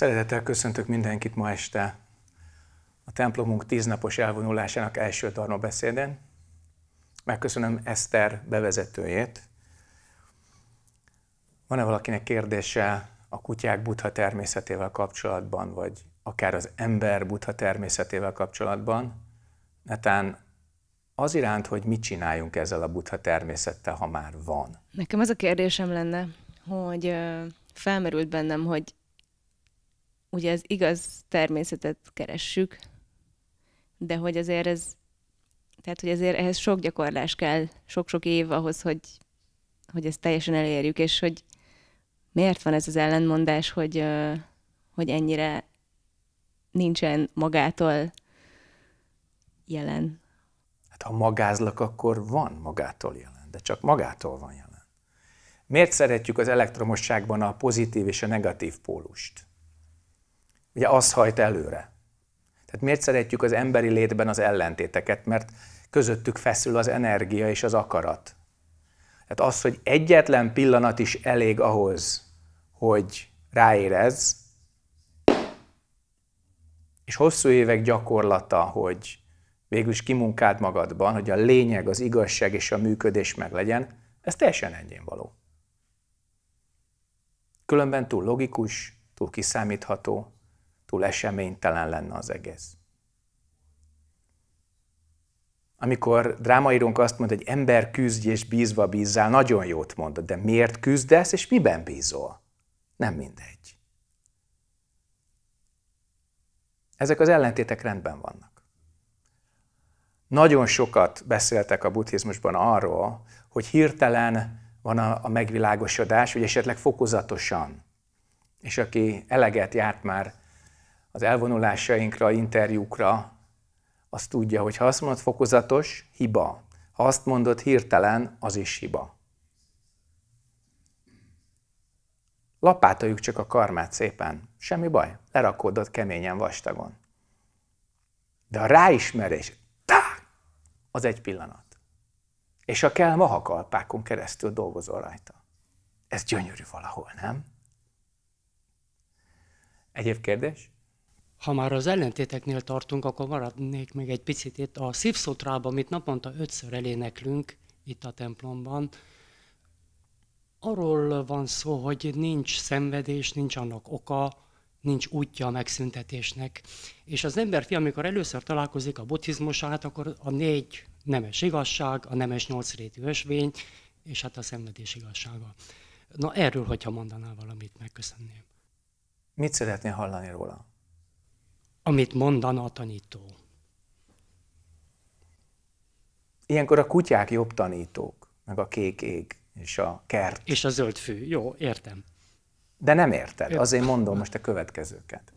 Szeretettel köszöntök mindenkit ma este a templomunk tíznapos elvonulásának első tarna beszéden. Megköszönöm Eszter bevezetőjét. Van-e valakinek kérdése a kutyák butha természetével kapcsolatban, vagy akár az ember butha természetével kapcsolatban? Netán az iránt, hogy mit csináljunk ezzel a butha természettel, ha már van. Nekem az a kérdésem lenne, hogy felmerült bennem, hogy ugye az igaz természetet keressük, de hogy azért ez, tehát hogy azért ehhez sok gyakorlás kell, sok-sok év ahhoz, hogy, hogy ezt teljesen elérjük, és hogy miért van ez az ellenmondás, hogy, hogy ennyire nincsen magától jelen. Hát ha magázlak, akkor van magától jelen, de csak magától van jelen. Miért szeretjük az elektromosságban a pozitív és a negatív pólust? Ugye az hajt előre. Tehát miért szeretjük az emberi létben az ellentéteket? Mert közöttük feszül az energia és az akarat. Tehát az, hogy egyetlen pillanat is elég ahhoz, hogy ráérez, és hosszú évek gyakorlata, hogy végül is kimunkáld magadban, hogy a lényeg, az igazság és a működés meg legyen, ez teljesen egyén való. Különben túl logikus, túl kiszámítható, túl eseménytelen lenne az egész. Amikor drámaírónk azt mondta, hogy ember küzdj és bízva bízzál, nagyon jót mondod, de miért küzdesz és miben bízol? Nem mindegy. Ezek az ellentétek rendben vannak. Nagyon sokat beszéltek a buddhizmusban arról, hogy hirtelen van a, a megvilágosodás, vagy esetleg fokozatosan. És aki eleget járt már az elvonulásainkra, interjúkra, azt tudja, hogy ha azt mondod fokozatos, hiba. Ha azt mondod hirtelen, az is hiba. Lapátoljuk csak a karmát szépen. Semmi baj, lerakódott keményen vastagon. De a ráismerés, tá, az egy pillanat. És a kell mahakalpákon keresztül dolgozol rajta. Ez gyönyörű valahol, nem? Egyéb kérdés? Ha már az ellentéteknél tartunk, akkor maradnék még egy picit itt a Szívszotrában, amit naponta ötször eléneklünk itt a templomban. Arról van szó, hogy nincs szenvedés, nincs annak oka, nincs útja a megszüntetésnek. És az ember fia, amikor először találkozik a buddhizmusát, akkor a négy nemes igazság, a nemes nyolcrétű ösvény, és hát a szenvedés igazsága. Na erről, hogyha mondanál valamit, megköszönném. Mit szeretnél hallani róla? amit mondana a tanító. Ilyenkor a kutyák jobb tanítók, meg a kék ég és a kert. És a zöld fű. Jó, értem. De nem érted. Azért mondom most a következőket.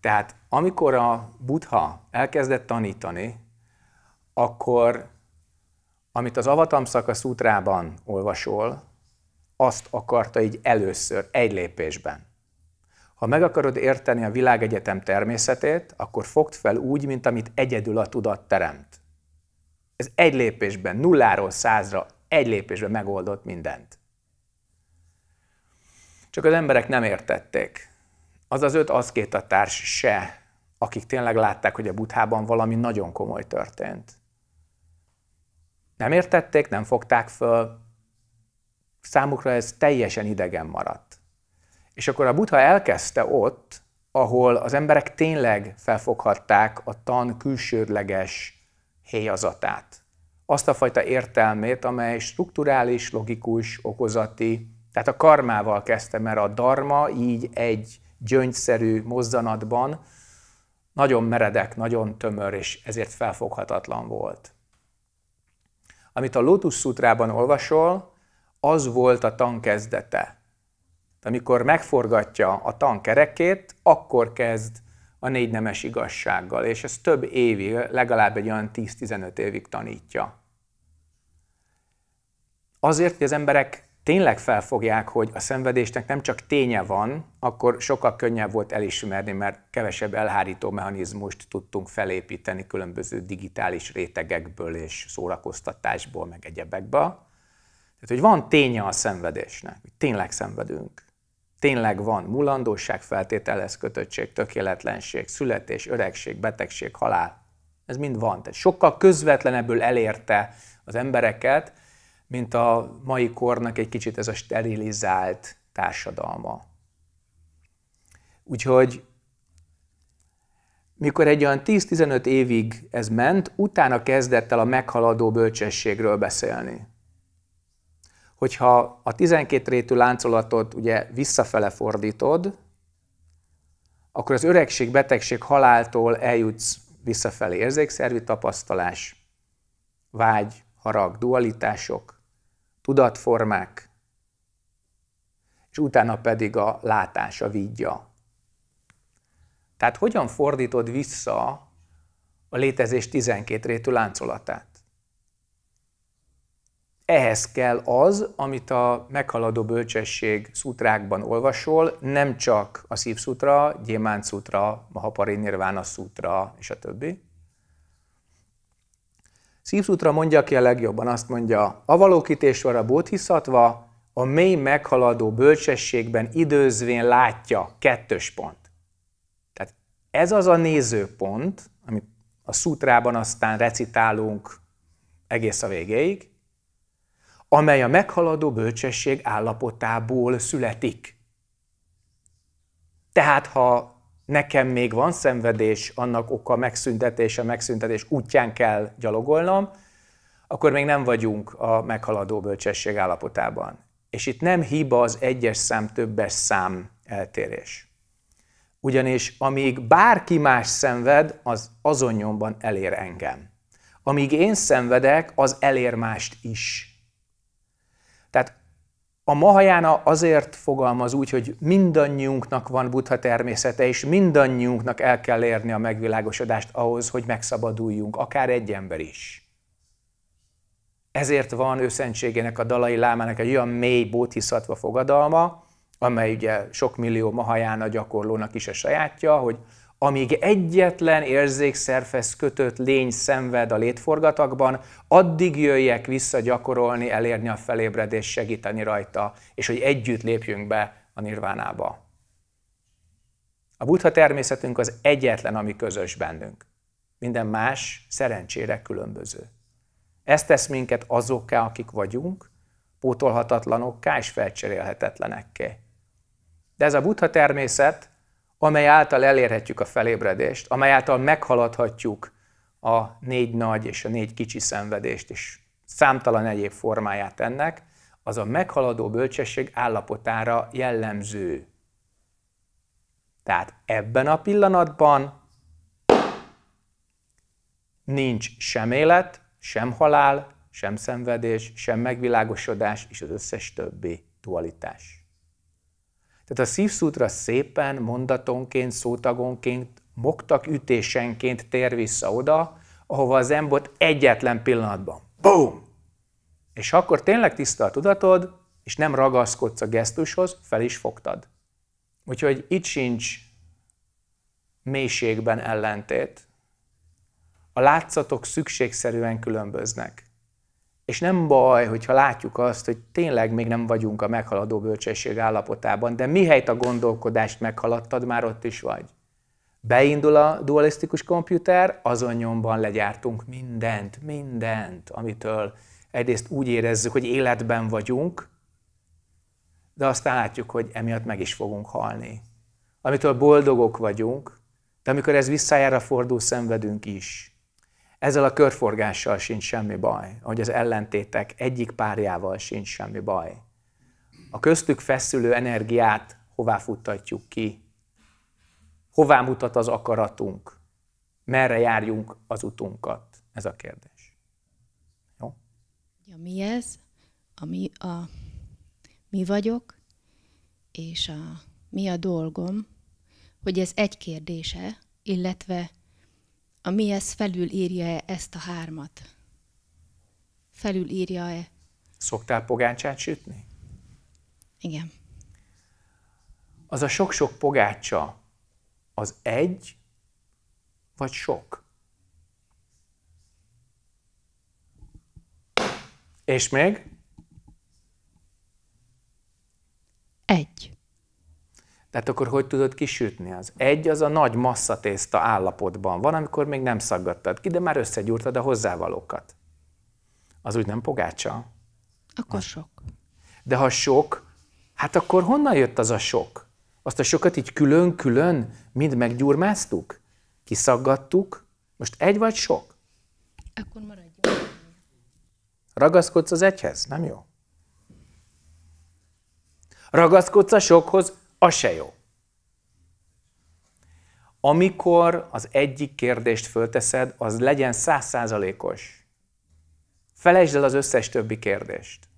Tehát amikor a buddha elkezdett tanítani, akkor amit az Avatamszaka szútrában olvasol, azt akarta így először, egy lépésben. Ha meg akarod érteni a világegyetem természetét, akkor fogd fel úgy, mint amit egyedül a tudat teremt. Ez egy lépésben, nulláról százra, egy lépésben megoldott mindent. Csak az emberek nem értették. Az az öt társ se, akik tényleg látták, hogy a buthában valami nagyon komoly történt. Nem értették, nem fogták föl, számukra ez teljesen idegen maradt. És akkor a Buddha elkezdte ott, ahol az emberek tényleg felfoghatták a tan külsődleges héjazatát. Azt a fajta értelmét, amely strukturális, logikus, okozati, tehát a karmával kezdte, mert a dharma így egy gyöngyszerű mozzanatban nagyon meredek, nagyon tömör, és ezért felfoghatatlan volt. Amit a Lotus Sutrában olvasol, az volt a tan kezdete amikor megforgatja a tankerekét, akkor kezd a négy nemes igazsággal, és ez több évig, legalább egy olyan 10-15 évig tanítja. Azért, hogy az emberek tényleg felfogják, hogy a szenvedésnek nem csak ténye van, akkor sokkal könnyebb volt elismerni, mert kevesebb elhárító mechanizmust tudtunk felépíteni különböző digitális rétegekből és szórakoztatásból, meg egyebekből. Tehát, hogy van ténye a szenvedésnek, hogy tényleg szenvedünk tényleg van mulandóság, feltételez kötöttség, tökéletlenség, születés, öregség, betegség, halál. Ez mind van. Tehát sokkal közvetlenebbül elérte az embereket, mint a mai kornak egy kicsit ez a sterilizált társadalma. Úgyhogy mikor egy olyan 10-15 évig ez ment, utána kezdett el a meghaladó bölcsességről beszélni hogyha a 12 rétű láncolatot ugye visszafele fordítod, akkor az öregség, betegség, haláltól eljutsz visszafelé. Érzékszervi tapasztalás, vágy, harag, dualitások, tudatformák, és utána pedig a látás, a vígya. Tehát hogyan fordítod vissza a létezés 12 rétű láncolatát? ehhez kell az, amit a meghaladó bölcsesség szutrákban olvasol, nem csak a szívszutra, gyémánt szutra, Mahapari Nirvana szutra és a többi. Szívszutra mondja ki a legjobban, azt mondja, avalókítésvara a bodhiszatva, a mély meghaladó bölcsességben időzvén látja, kettős pont. Tehát ez az a nézőpont, amit a szutrában aztán recitálunk egész a végéig, amely a meghaladó bölcsesség állapotából születik. Tehát, ha nekem még van szenvedés, annak oka megszüntetése, megszüntetés útján kell gyalogolnom, akkor még nem vagyunk a meghaladó bölcsesség állapotában. És itt nem hiba az egyes szám, többes szám eltérés. Ugyanis amíg bárki más szenved, az azonnyomban elér engem. Amíg én szenvedek, az elér mást is. A Mahajána azért fogalmaz úgy, hogy mindannyiunknak van buddha természete, és mindannyiunknak el kell érni a megvilágosodást ahhoz, hogy megszabaduljunk, akár egy ember is. Ezért van őszentségének, a dalai lámának egy olyan mély bódhiszatva fogadalma, amely ugye sok millió Mahajána gyakorlónak is a sajátja, hogy amíg egyetlen érzékszerfesz kötött lény szenved a létforgatakban, addig jöjjek vissza gyakorolni, elérni a felébredést, segíteni rajta, és hogy együtt lépjünk be a nirvánába. A buddha természetünk az egyetlen, ami közös bennünk. Minden más szerencsére különböző. Ez tesz minket azokká, akik vagyunk, pótolhatatlanokká és felcserélhetetlenekké. De ez a buddha természet amely által elérhetjük a felébredést, amely által meghaladhatjuk a négy nagy és a négy kicsi szenvedést, és számtalan egyéb formáját ennek, az a meghaladó bölcsesség állapotára jellemző. Tehát ebben a pillanatban nincs sem élet, sem halál, sem szenvedés, sem megvilágosodás, és az összes többi dualitás. Tehát a szívszútra szépen mondatonként, szótagonként, moktak ütésenként tér vissza oda, ahova az embot egyetlen pillanatban. Boom! És akkor tényleg tiszta a tudatod, és nem ragaszkodsz a gesztushoz, fel is fogtad. Úgyhogy itt sincs mélységben ellentét. A látszatok szükségszerűen különböznek. És nem baj, hogyha látjuk azt, hogy tényleg még nem vagyunk a meghaladó bölcsesség állapotában, de mihelyt a gondolkodást meghaladtad, már ott is vagy. Beindul a dualisztikus komputer, azon nyomban legyártunk mindent, mindent, amitől egyrészt úgy érezzük, hogy életben vagyunk, de aztán látjuk, hogy emiatt meg is fogunk halni. Amitől boldogok vagyunk, de amikor ez visszájára fordul, szenvedünk is. Ezzel a körforgással sincs semmi baj, hogy az ellentétek egyik párjával sincs semmi baj. A köztük feszülő energiát hová futtatjuk ki? Hová mutat az akaratunk? Merre járjunk az utunkat? Ez a kérdés. Jó? Ja, mi ez? A mi, a, mi vagyok, és a, mi a dolgom, hogy ez egy kérdése, illetve a mihez felülírja-e ezt a hármat? Felülírja-e? Szoktál pogácsát sütni? Igen. Az a sok-sok pogácsa, az egy, vagy sok? És még? Egy. Tehát akkor hogy tudod kisütni? Az egy, az a nagy masszatészta állapotban van, amikor még nem szaggattad ki, de már összegyúrtad a hozzávalókat. Az úgy nem pogácsa? Akkor az. sok. De ha sok, hát akkor honnan jött az a sok? Azt a sokat így külön-külön mind meggyurmáztuk? Kiszaggattuk? Most egy vagy sok? Akkor maradjon. Ragaszkodsz az egyhez? Nem jó? Ragaszkodsz a sokhoz, az se jó. Amikor az egyik kérdést fölteszed, az legyen százszázalékos. Felejtsd el az összes többi kérdést.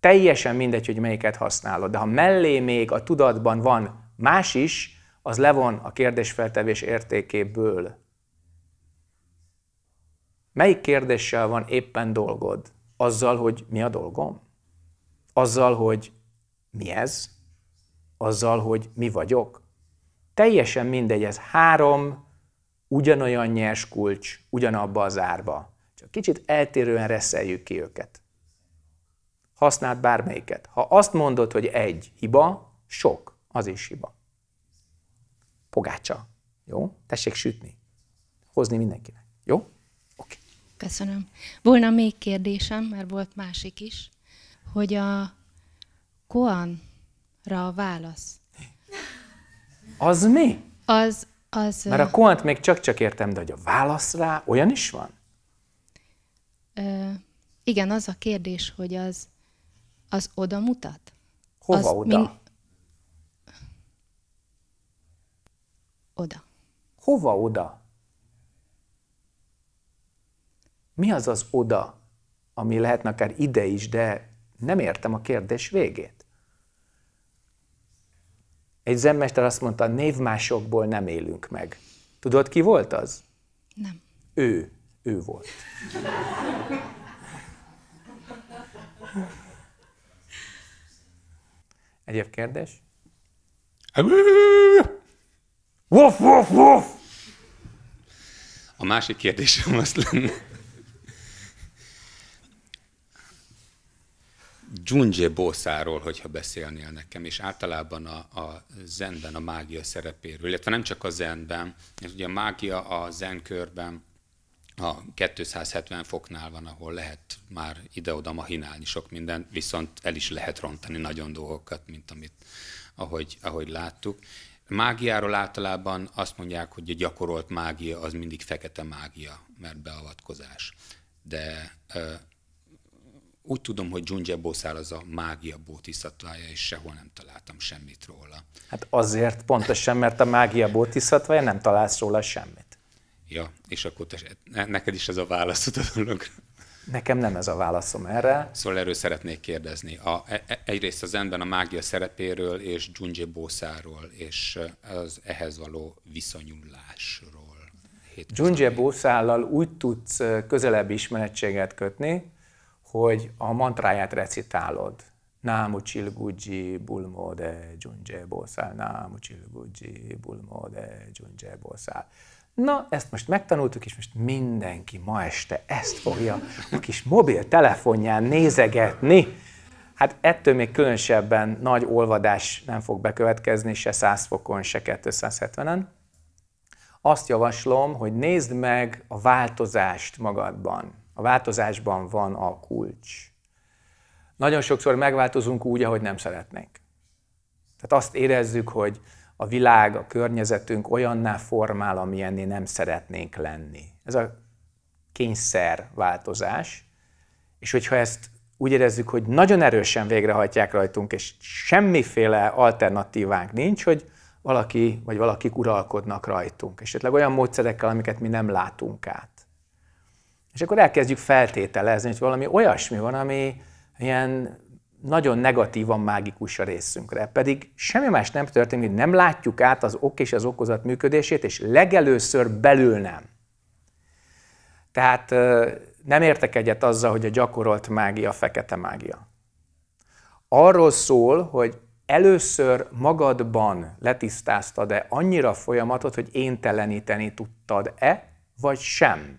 Teljesen mindegy, hogy melyiket használod, de ha mellé még a tudatban van más is, az levon a kérdésfeltevés értékéből. Melyik kérdéssel van éppen dolgod? Azzal, hogy mi a dolgom? Azzal, hogy mi ez? azzal, hogy mi vagyok. Teljesen mindegy, ez három ugyanolyan nyers kulcs, ugyanabba az árba. Csak kicsit eltérően reszeljük ki őket. Használd bármelyiket. Ha azt mondod, hogy egy hiba, sok, az is hiba. Pogácsa. Jó? Tessék sütni. Hozni mindenkinek. Jó? Oké. Okay. Köszönöm. Volna még kérdésem, mert volt másik is, hogy a koan Ra a válasz. Az mi? Az, az... Mert a koant még csak-csak értem, de hogy a válasz rá olyan is van? Ö, igen, az a kérdés, hogy az, az oda mutat. Hova az oda? Min... Oda. Hova oda? Mi az az oda, ami lehetne akár ide is, de nem értem a kérdés végét? Egy zenmester azt mondta, névmásokból nem élünk meg. Tudod, ki volt az? Nem. Ő. Ő volt. Egyéb kérdés? Woof, woof, woof! A másik kérdésem az lenne, Junge bószáról, hogyha beszélnél nekem, és általában a, a zenben a mágia szerepéről, illetve nem csak a zenben, ez ugye a mágia a zen körben a 270 foknál van, ahol lehet már ide-oda mahinálni sok mindent, viszont el is lehet rontani nagyon dolgokat, mint amit, ahogy, ahogy láttuk. Mágiáról általában azt mondják, hogy a gyakorolt mágia az mindig fekete mágia, mert beavatkozás. De úgy tudom, hogy Junjebo az a mágia bótiszatvája, és sehol nem találtam semmit róla. Hát azért pontosan, mert a mágia bótiszatvája nem találsz róla semmit. Ja, és akkor te, ne, neked is ez a válasz a Nekem nem ez a válaszom erre. Szóval erről szeretnék kérdezni. A, e- e- egyrészt az ember a mágia szerepéről és Junji Bószáról, és eh, az ehhez való viszonyulásról. Junji Bószállal úgy tudsz eh, közelebb ismerettséget kötni, hogy a mantráját recitálod. Námu csilgudzsi bulmode, de dzsundzse boszál, námu csilgudzsi bulmó de dzsundzse Na, ezt most megtanultuk, és most mindenki ma este ezt fogja a kis mobiltelefonján nézegetni. Hát ettől még különösebben nagy olvadás nem fog bekövetkezni, se 100 fokon, se 270-en. Azt javaslom, hogy nézd meg a változást magadban a változásban van a kulcs. Nagyon sokszor megváltozunk úgy, ahogy nem szeretnénk. Tehát azt érezzük, hogy a világ, a környezetünk olyanná formál, amilyenné nem szeretnénk lenni. Ez a kényszer változás. És hogyha ezt úgy érezzük, hogy nagyon erősen végrehajtják rajtunk, és semmiféle alternatívánk nincs, hogy valaki vagy valakik uralkodnak rajtunk. Esetleg olyan módszerekkel, amiket mi nem látunk át. És akkor elkezdjük feltételezni, hogy valami olyasmi van, ami ilyen nagyon negatívan mágikus a részünkre. Pedig semmi más nem történik, hogy nem látjuk át az ok és az okozat működését, és legelőször belül nem. Tehát nem értek egyet azzal, hogy a gyakorolt mágia fekete mágia. Arról szól, hogy először magadban letisztáztad-e annyira folyamatot, hogy énteleníteni tudtad-e, vagy sem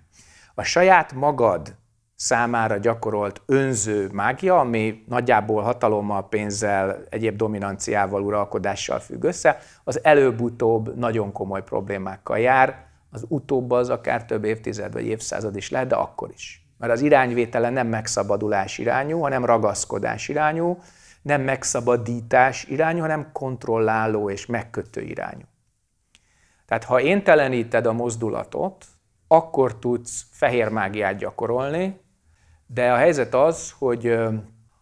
a saját magad számára gyakorolt önző mágia, ami nagyjából hatalommal, pénzzel, egyéb dominanciával, uralkodással függ össze, az előbb-utóbb nagyon komoly problémákkal jár, az utóbb az akár több évtized vagy évszázad is lehet, de akkor is. Mert az irányvétele nem megszabadulás irányú, hanem ragaszkodás irányú, nem megszabadítás irányú, hanem kontrolláló és megkötő irányú. Tehát ha én teleníted a mozdulatot, akkor tudsz fehér mágiát gyakorolni, de a helyzet az, hogy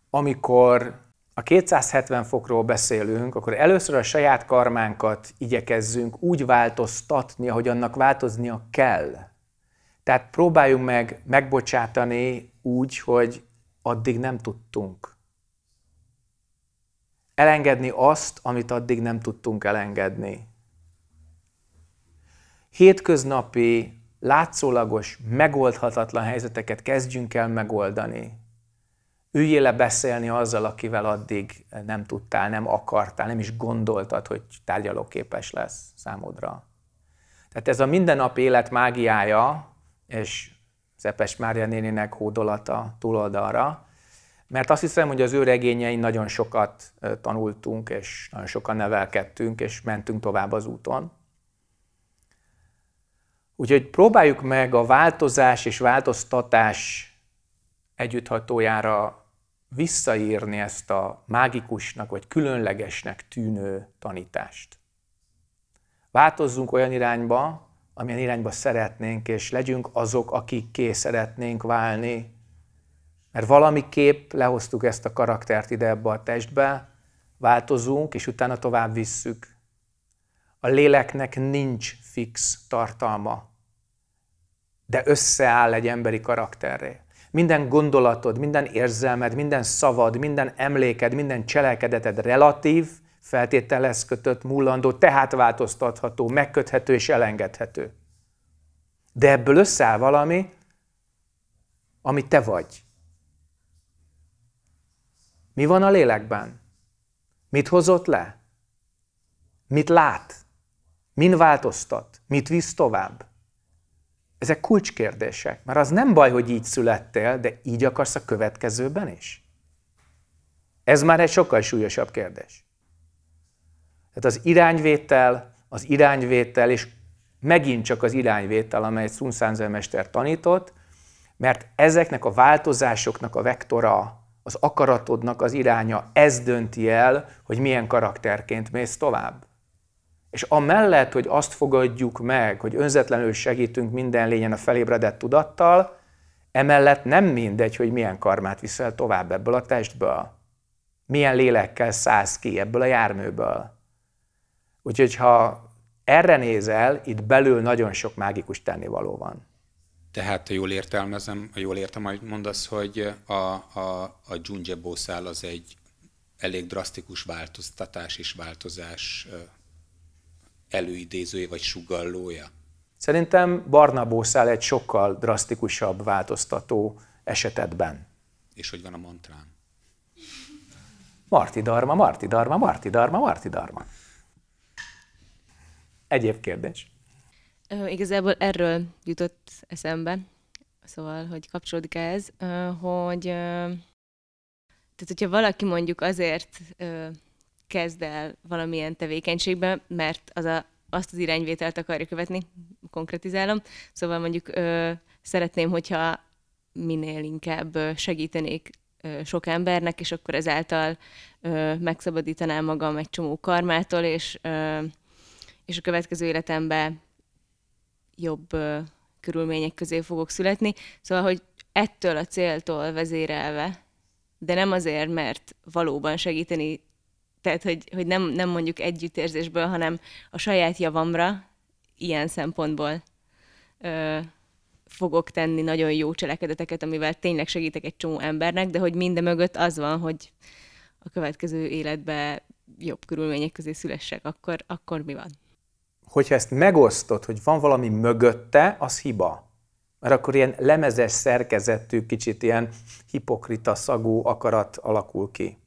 amikor a 270 fokról beszélünk, akkor először a saját karmánkat igyekezzünk úgy változtatni, ahogy annak változnia kell. Tehát próbáljunk meg megbocsátani úgy, hogy addig nem tudtunk. Elengedni azt, amit addig nem tudtunk elengedni. Hétköznapi látszólagos, megoldhatatlan helyzeteket kezdjünk el megoldani. Üljél le beszélni azzal, akivel addig nem tudtál, nem akartál, nem is gondoltad, hogy tárgyalóképes lesz számodra. Tehát ez a mindennapi élet mágiája, és Szepes Mária néninek hódolata túloldalra, mert azt hiszem, hogy az ő regényein nagyon sokat tanultunk, és nagyon sokan nevelkedtünk, és mentünk tovább az úton. Úgyhogy próbáljuk meg a változás és változtatás együtthatójára visszaírni ezt a mágikusnak vagy különlegesnek tűnő tanítást. Változzunk olyan irányba, amilyen irányba szeretnénk, és legyünk azok, akikké szeretnénk válni. Mert valamiképp lehoztuk ezt a karaktert ide ebbe a testbe, változunk, és utána tovább visszük. A léleknek nincs fix tartalma, de összeáll egy emberi karakterré. Minden gondolatod, minden érzelmed, minden szavad, minden emléked, minden cselekedeted relatív, feltételez kötött, múlandó, tehát változtatható, megköthető és elengedhető. De ebből összeáll valami, ami te vagy. Mi van a lélekben? Mit hozott le? Mit lát? Min változtat? Mit visz tovább? Ezek kulcskérdések, mert az nem baj, hogy így születtél, de így akarsz a következőben is. Ez már egy sokkal súlyosabb kérdés. Tehát az irányvétel, az irányvétel, és megint csak az irányvétel, amelyet Sun Sanzelmester tanított, mert ezeknek a változásoknak a vektora, az akaratodnak az iránya, ez dönti el, hogy milyen karakterként mész tovább. És amellett, hogy azt fogadjuk meg, hogy önzetlenül segítünk minden lényen a felébredett tudattal, emellett nem mindegy, hogy milyen karmát viszel tovább ebből a testből. Milyen lélekkel szállsz ki ebből a járműből. Úgyhogy ha erre nézel, itt belül nagyon sok mágikus tennivaló van. Tehát, ha jól értelmezem, ha jól értem, hogy mondasz, hogy a, a, a dzsundzsebószál az egy elég drasztikus változtatás és változás előidézője vagy sugallója? Szerintem Barnabószál egy sokkal drasztikusabb változtató esetetben. És hogy van a mantrán? Marti darma, Marti darma, Marti darma, Marti darma. Egyéb kérdés? Ö, igazából erről jutott eszembe, szóval, hogy kapcsolódik ez, hogy tehát, hogyha valaki mondjuk azért kezd el valamilyen tevékenységbe, mert az a, azt az irányvételt akarja követni, konkretizálom. Szóval mondjuk ö, szeretném, hogyha minél inkább segítenék sok embernek, és akkor ezáltal ö, megszabadítanám magam egy csomó karmától, és, ö, és a következő életemben jobb ö, körülmények közé fogok születni. Szóval, hogy ettől a céltól vezérelve, de nem azért, mert valóban segíteni tehát hogy, hogy nem, nem mondjuk együttérzésből, hanem a saját javamra ilyen szempontból ö, fogok tenni nagyon jó cselekedeteket, amivel tényleg segítek egy csomó embernek, de hogy minden mögött az van, hogy a következő életbe jobb körülmények közé szülessek, akkor, akkor mi van? Hogyha ezt megosztod, hogy van valami mögötte, az hiba. Mert akkor ilyen lemezes szerkezetű, kicsit ilyen hipokrita szagú akarat alakul ki.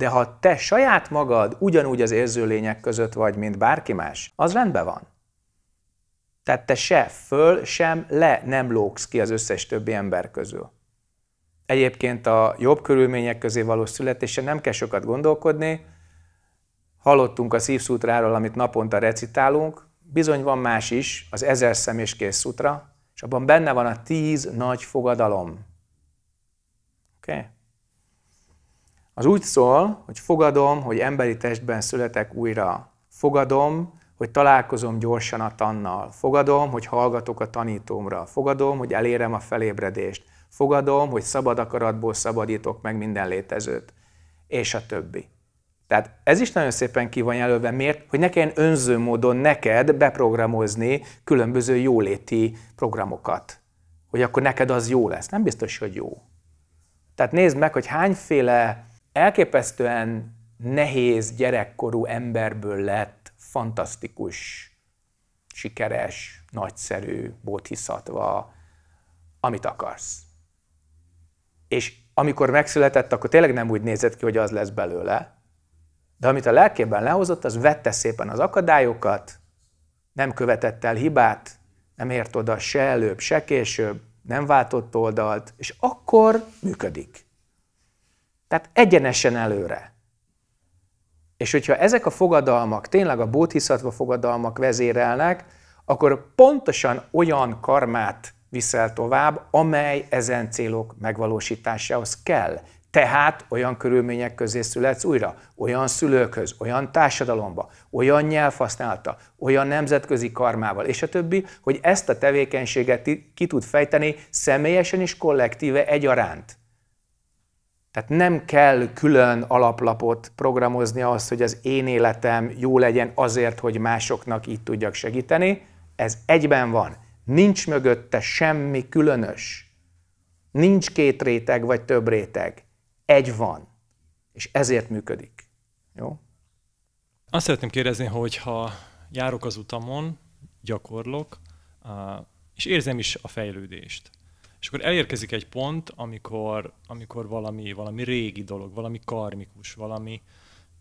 De ha te saját magad ugyanúgy az érző lények között vagy, mint bárki más, az rendben van. Tehát te se föl, sem le nem lóksz ki az összes többi ember közül. Egyébként a jobb körülmények közé való születése nem kell sokat gondolkodni. Hallottunk a szívszútráról, amit naponta recitálunk. Bizony van más is, az ezer szem és kész szutra, és abban benne van a tíz nagy fogadalom. Oké? Okay? Az úgy szól, hogy fogadom, hogy emberi testben születek újra. Fogadom, hogy találkozom gyorsan a tannal. Fogadom, hogy hallgatok a tanítómra. Fogadom, hogy elérem a felébredést. Fogadom, hogy szabad akaratból szabadítok meg minden létezőt. És a többi. Tehát ez is nagyon szépen ki van jelölve. Miért? Hogy ne kelljen önző módon neked beprogramozni különböző jóléti programokat. Hogy akkor neked az jó lesz. Nem biztos, hogy jó. Tehát nézd meg, hogy hányféle elképesztően nehéz gyerekkorú emberből lett fantasztikus, sikeres, nagyszerű, bóthiszatva, amit akarsz. És amikor megszületett, akkor tényleg nem úgy nézett ki, hogy az lesz belőle, de amit a lelkében lehozott, az vette szépen az akadályokat, nem követett el hibát, nem ért oda se előbb, se később, nem váltott oldalt, és akkor működik. Tehát egyenesen előre. És hogyha ezek a fogadalmak, tényleg a bódhiszatva fogadalmak vezérelnek, akkor pontosan olyan karmát viszel tovább, amely ezen célok megvalósításához kell. Tehát olyan körülmények közé születsz újra, olyan szülőkhöz, olyan társadalomba, olyan nyelvhasználta, olyan nemzetközi karmával, és a többi, hogy ezt a tevékenységet ki tud fejteni személyesen és kollektíve egyaránt. Tehát nem kell külön alaplapot programozni ahhoz, hogy az én életem jó legyen azért, hogy másoknak így tudjak segíteni. Ez egyben van. Nincs mögötte semmi különös. Nincs két réteg vagy több réteg. Egy van. És ezért működik. Jó? Azt szeretném kérdezni, hogy ha járok az utamon, gyakorlok, és érzem is a fejlődést, és akkor elérkezik egy pont, amikor, amikor valami, valami régi dolog, valami karmikus, valami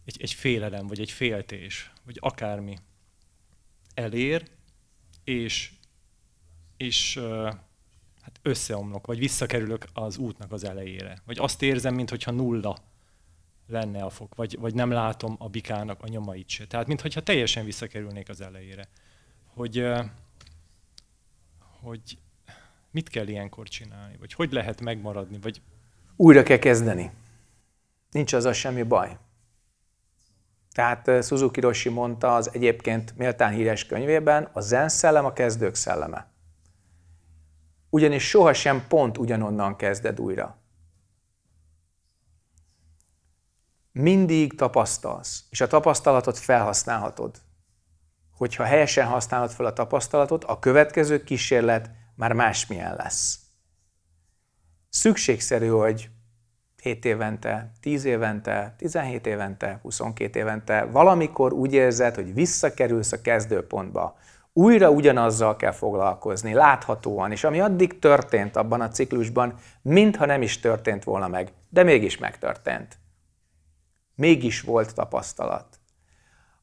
egy, egy félelem, vagy egy féltés, vagy akármi elér, és, és hát összeomlok, vagy visszakerülök az útnak az elejére. Vagy azt érzem, mintha nulla lenne a fok, vagy, vagy nem látom a bikának a nyomait se. Tehát, mintha teljesen visszakerülnék az elejére. Hogy, hogy Mit kell ilyenkor csinálni? Vagy hogy lehet megmaradni? Vagy... Újra kell kezdeni. Nincs az semmi baj. Tehát eh, Suzuki Roshi mondta az egyébként méltán híres könyvében, a zen szellem a kezdők szelleme. Ugyanis sohasem pont ugyanonnan kezded újra. Mindig tapasztalsz, és a tapasztalatot felhasználhatod. Hogyha helyesen használod fel a tapasztalatot, a következő kísérlet már másmilyen lesz. Szükségszerű, hogy 7 évente, 10 évente, 17 évente, 22 évente valamikor úgy érzed, hogy visszakerülsz a kezdőpontba, újra ugyanazzal kell foglalkozni, láthatóan, és ami addig történt abban a ciklusban, mintha nem is történt volna meg, de mégis megtörtént. Mégis volt tapasztalat.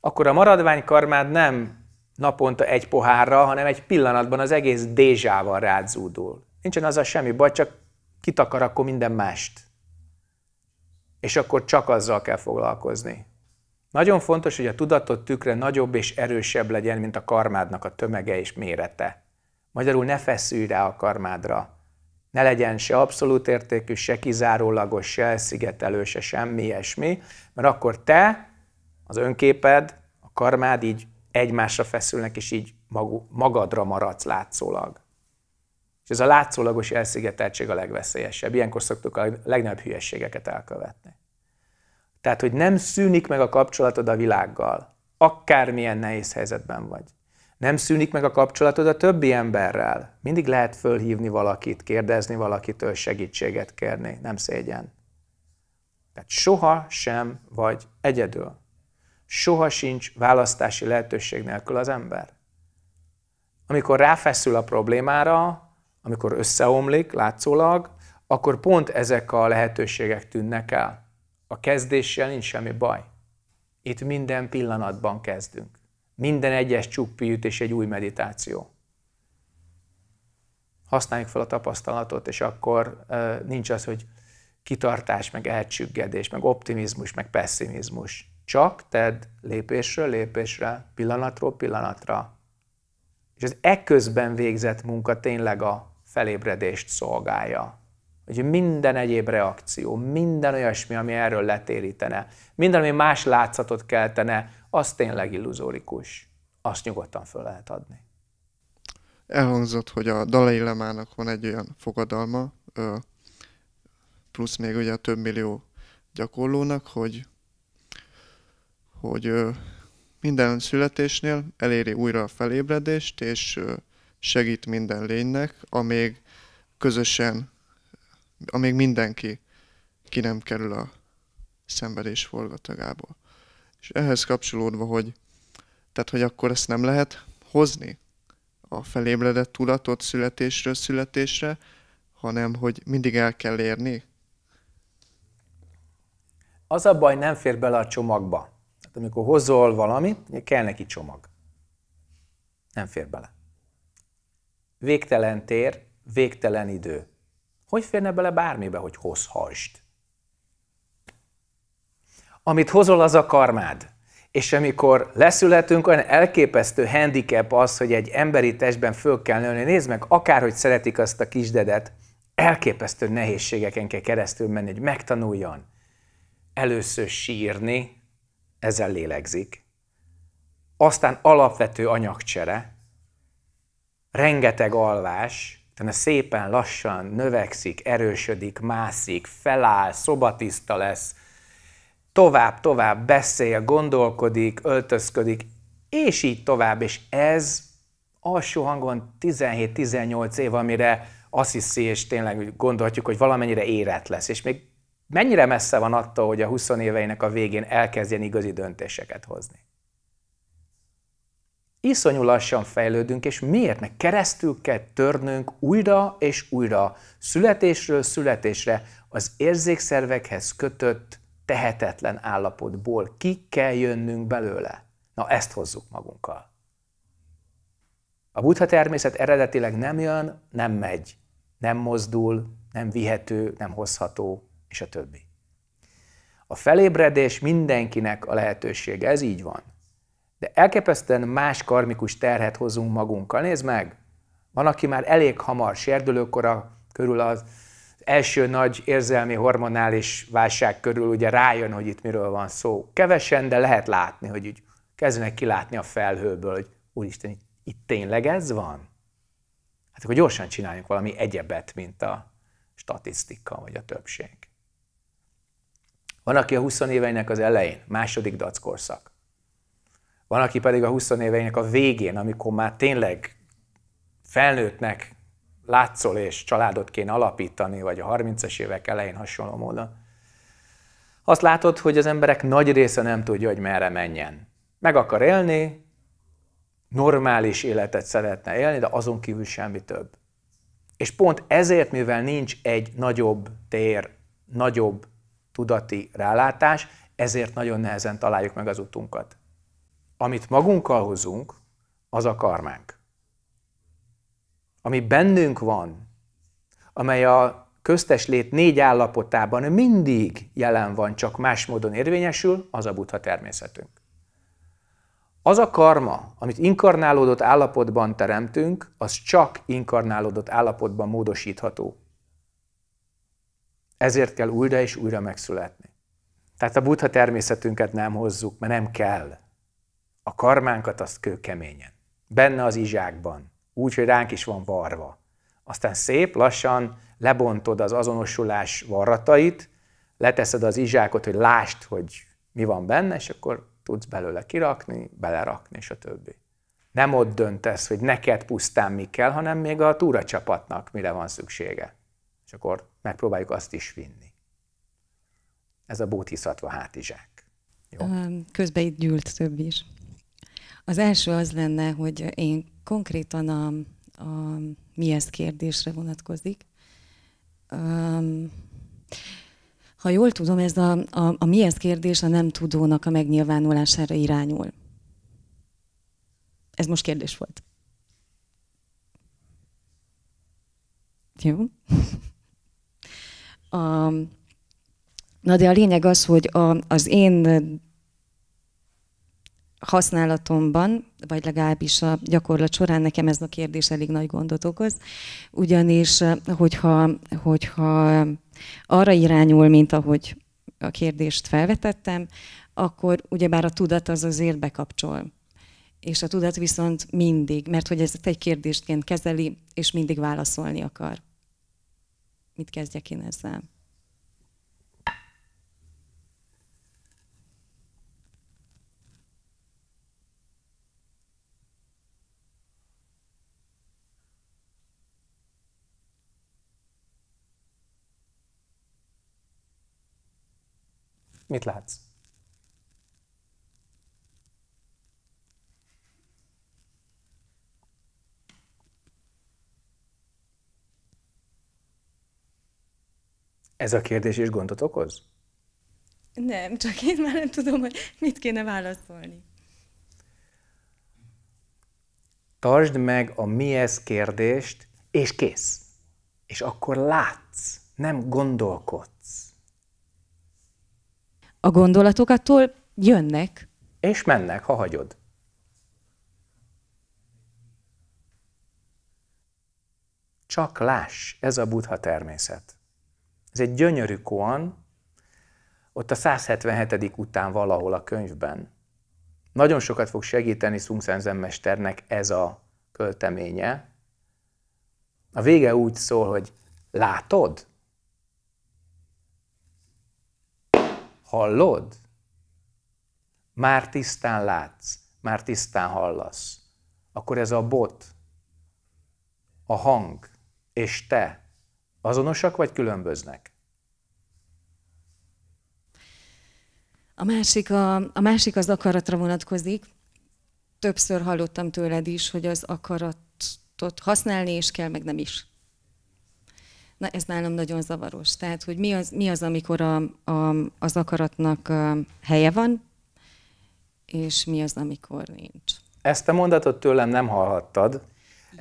Akkor a maradvány karmád nem naponta egy pohárra, hanem egy pillanatban az egész dézsával rád zúdul. Nincsen azzal semmi baj, csak kitakar akkor minden mást. És akkor csak azzal kell foglalkozni. Nagyon fontos, hogy a tudatod tükre nagyobb és erősebb legyen, mint a karmádnak a tömege és mérete. Magyarul ne feszülj rá a karmádra. Ne legyen se abszolút értékű, se kizárólagos, se elszigetelő, se semmi ilyesmi, mert akkor te, az önképed, a karmád így egymásra feszülnek, és így magu, magadra maradsz látszólag. És ez a látszólagos elszigeteltség a legveszélyesebb. Ilyenkor szoktuk a legnagyobb hülyességeket elkövetni. Tehát, hogy nem szűnik meg a kapcsolatod a világgal, akármilyen nehéz helyzetben vagy. Nem szűnik meg a kapcsolatod a többi emberrel. Mindig lehet fölhívni valakit, kérdezni valakitől, segítséget kérni. Nem szégyen. Tehát soha sem vagy egyedül soha sincs választási lehetőség nélkül az ember. Amikor ráfeszül a problémára, amikor összeomlik látszólag, akkor pont ezek a lehetőségek tűnnek el. A kezdéssel nincs semmi baj. Itt minden pillanatban kezdünk. Minden egyes csukpiüt és egy új meditáció. Használjuk fel a tapasztalatot, és akkor nincs az, hogy kitartás, meg elcsüggedés, meg optimizmus, meg pessimizmus csak tedd lépésről lépésre, pillanatról pillanatra. És az eközben végzett munka tényleg a felébredést szolgálja. Hogy minden egyéb reakció, minden olyasmi, ami erről letérítene, minden, ami más látszatot keltene, az tényleg illuzórikus. Azt nyugodtan föl lehet adni. Elhangzott, hogy a Dalai Lemának van egy olyan fogadalma, plusz még ugye a több millió gyakorlónak, hogy hogy minden születésnél eléri újra a felébredést, és segít minden lénynek, amíg közösen, amíg mindenki ki nem kerül a szenvedés forgatagából. És ehhez kapcsolódva, hogy tehát, hogy akkor ezt nem lehet hozni a felébredett tudatot születésről születésre, hanem hogy mindig el kell érni. Az a baj, nem fér bele a csomagba amikor hozol valamit, kell neki csomag. Nem fér bele. Végtelen tér, végtelen idő. Hogy férne bele bármibe, hogy hozhasd? Amit hozol, az a karmád. És amikor leszületünk, olyan elképesztő handicap az, hogy egy emberi testben föl kell nőni. Nézd meg, akárhogy szeretik azt a kisdedet, elképesztő nehézségeken kell keresztül menni, hogy megtanuljon először sírni, ezzel lélegzik, aztán alapvető anyagcsere, rengeteg alvás, tehát szépen lassan növekszik, erősödik, mászik, feláll, szobatiszta lesz, tovább-tovább beszél, gondolkodik, öltözködik, és így tovább, és ez alsó hangon 17-18 év, amire azt hiszi, és tényleg gondolhatjuk, hogy valamennyire érett lesz, és még mennyire messze van attól, hogy a 20 éveinek a végén elkezdjen igazi döntéseket hozni? Iszonyú lassan fejlődünk, és miért? Mert keresztül kell törnünk újra és újra, születésről születésre, az érzékszervekhez kötött tehetetlen állapotból ki kell jönnünk belőle. Na ezt hozzuk magunkkal. A buddha természet eredetileg nem jön, nem megy, nem mozdul, nem vihető, nem hozható, és a többi. A felébredés mindenkinek a lehetősége, ez így van. De elképesztően más karmikus terhet hozunk magunkkal. Nézd meg, van, aki már elég hamar serdülőkora körül az első nagy érzelmi hormonális válság körül ugye rájön, hogy itt miről van szó. Kevesen, de lehet látni, hogy úgy kezdenek kilátni a felhőből, hogy úristen, itt tényleg ez van? Hát akkor gyorsan csináljunk valami egyebet, mint a statisztika vagy a többség. Van, aki a 20 éveinek az elején, második dackorszak. Van, aki pedig a 20 éveinek a végén, amikor már tényleg felnőttnek látszol és családot kéne alapítani, vagy a 30-es évek elején hasonló módon. Azt látod, hogy az emberek nagy része nem tudja, hogy merre menjen. Meg akar élni, normális életet szeretne élni, de azon kívül semmi több. És pont ezért, mivel nincs egy nagyobb tér, nagyobb tudati rálátás, ezért nagyon nehezen találjuk meg az utunkat. Amit magunkkal hozunk, az a karmánk. Ami bennünk van, amely a köztes lét négy állapotában mindig jelen van, csak más módon érvényesül, az a buddha természetünk. Az a karma, amit inkarnálódott állapotban teremtünk, az csak inkarnálódott állapotban módosítható. Ezért kell újra és újra megszületni. Tehát a buddha természetünket nem hozzuk, mert nem kell. A karmánkat azt kőkeményen. Benne az izsákban. Úgy, hogy ránk is van varva. Aztán szép, lassan lebontod az azonosulás varratait, leteszed az izsákot, hogy lásd, hogy mi van benne, és akkor tudsz belőle kirakni, belerakni, és a többi. Nem ott döntesz, hogy neked pusztán mi kell, hanem még a túracsapatnak mire van szüksége. És akkor megpróbáljuk azt is vinni. Ez a bótiszatva hátizsák. Jó? Közben itt gyűlt több is. Az első az lenne, hogy én konkrétan a, a mi ez kérdésre vonatkozik. Um, ha jól tudom, ez a, a, a mi ez kérdés a nem tudónak a megnyilvánulására irányul. Ez most kérdés volt. Jó. A, na de a lényeg az, hogy a, az én használatomban, vagy legalábbis a gyakorlat során nekem ez a kérdés elég nagy gondot okoz, ugyanis hogyha, hogyha arra irányul, mint ahogy a kérdést felvetettem, akkor ugyebár a tudat az azért bekapcsol. És a tudat viszont mindig, mert hogy ezt egy kérdéstként kezeli, és mindig válaszolni akar mit kezdjek én ezzel. Mit látsz? Ez a kérdés is gondot okoz? Nem, csak én már nem tudom, hogy mit kéne válaszolni. Tartsd meg a mi ez kérdést, és kész. És akkor látsz, nem gondolkodsz. A gondolatok attól jönnek. És mennek, ha hagyod. Csak láss, ez a buddha természet. Ez egy gyönyörű koan, ott a 177. után valahol a könyvben. Nagyon sokat fog segíteni Sung mesternek ez a költeménye. A vége úgy szól, hogy látod? Hallod? Már tisztán látsz, már tisztán hallasz. Akkor ez a bot, a hang és te Azonosak vagy különböznek? A másik, a, a másik az akaratra vonatkozik. Többször hallottam tőled is, hogy az akaratot használni is kell, meg nem is. Na, ez nálam nagyon zavaros. Tehát, hogy mi az, mi az amikor a, a, az akaratnak a helye van, és mi az, amikor nincs. Ezt a mondatot tőlem nem hallhattad,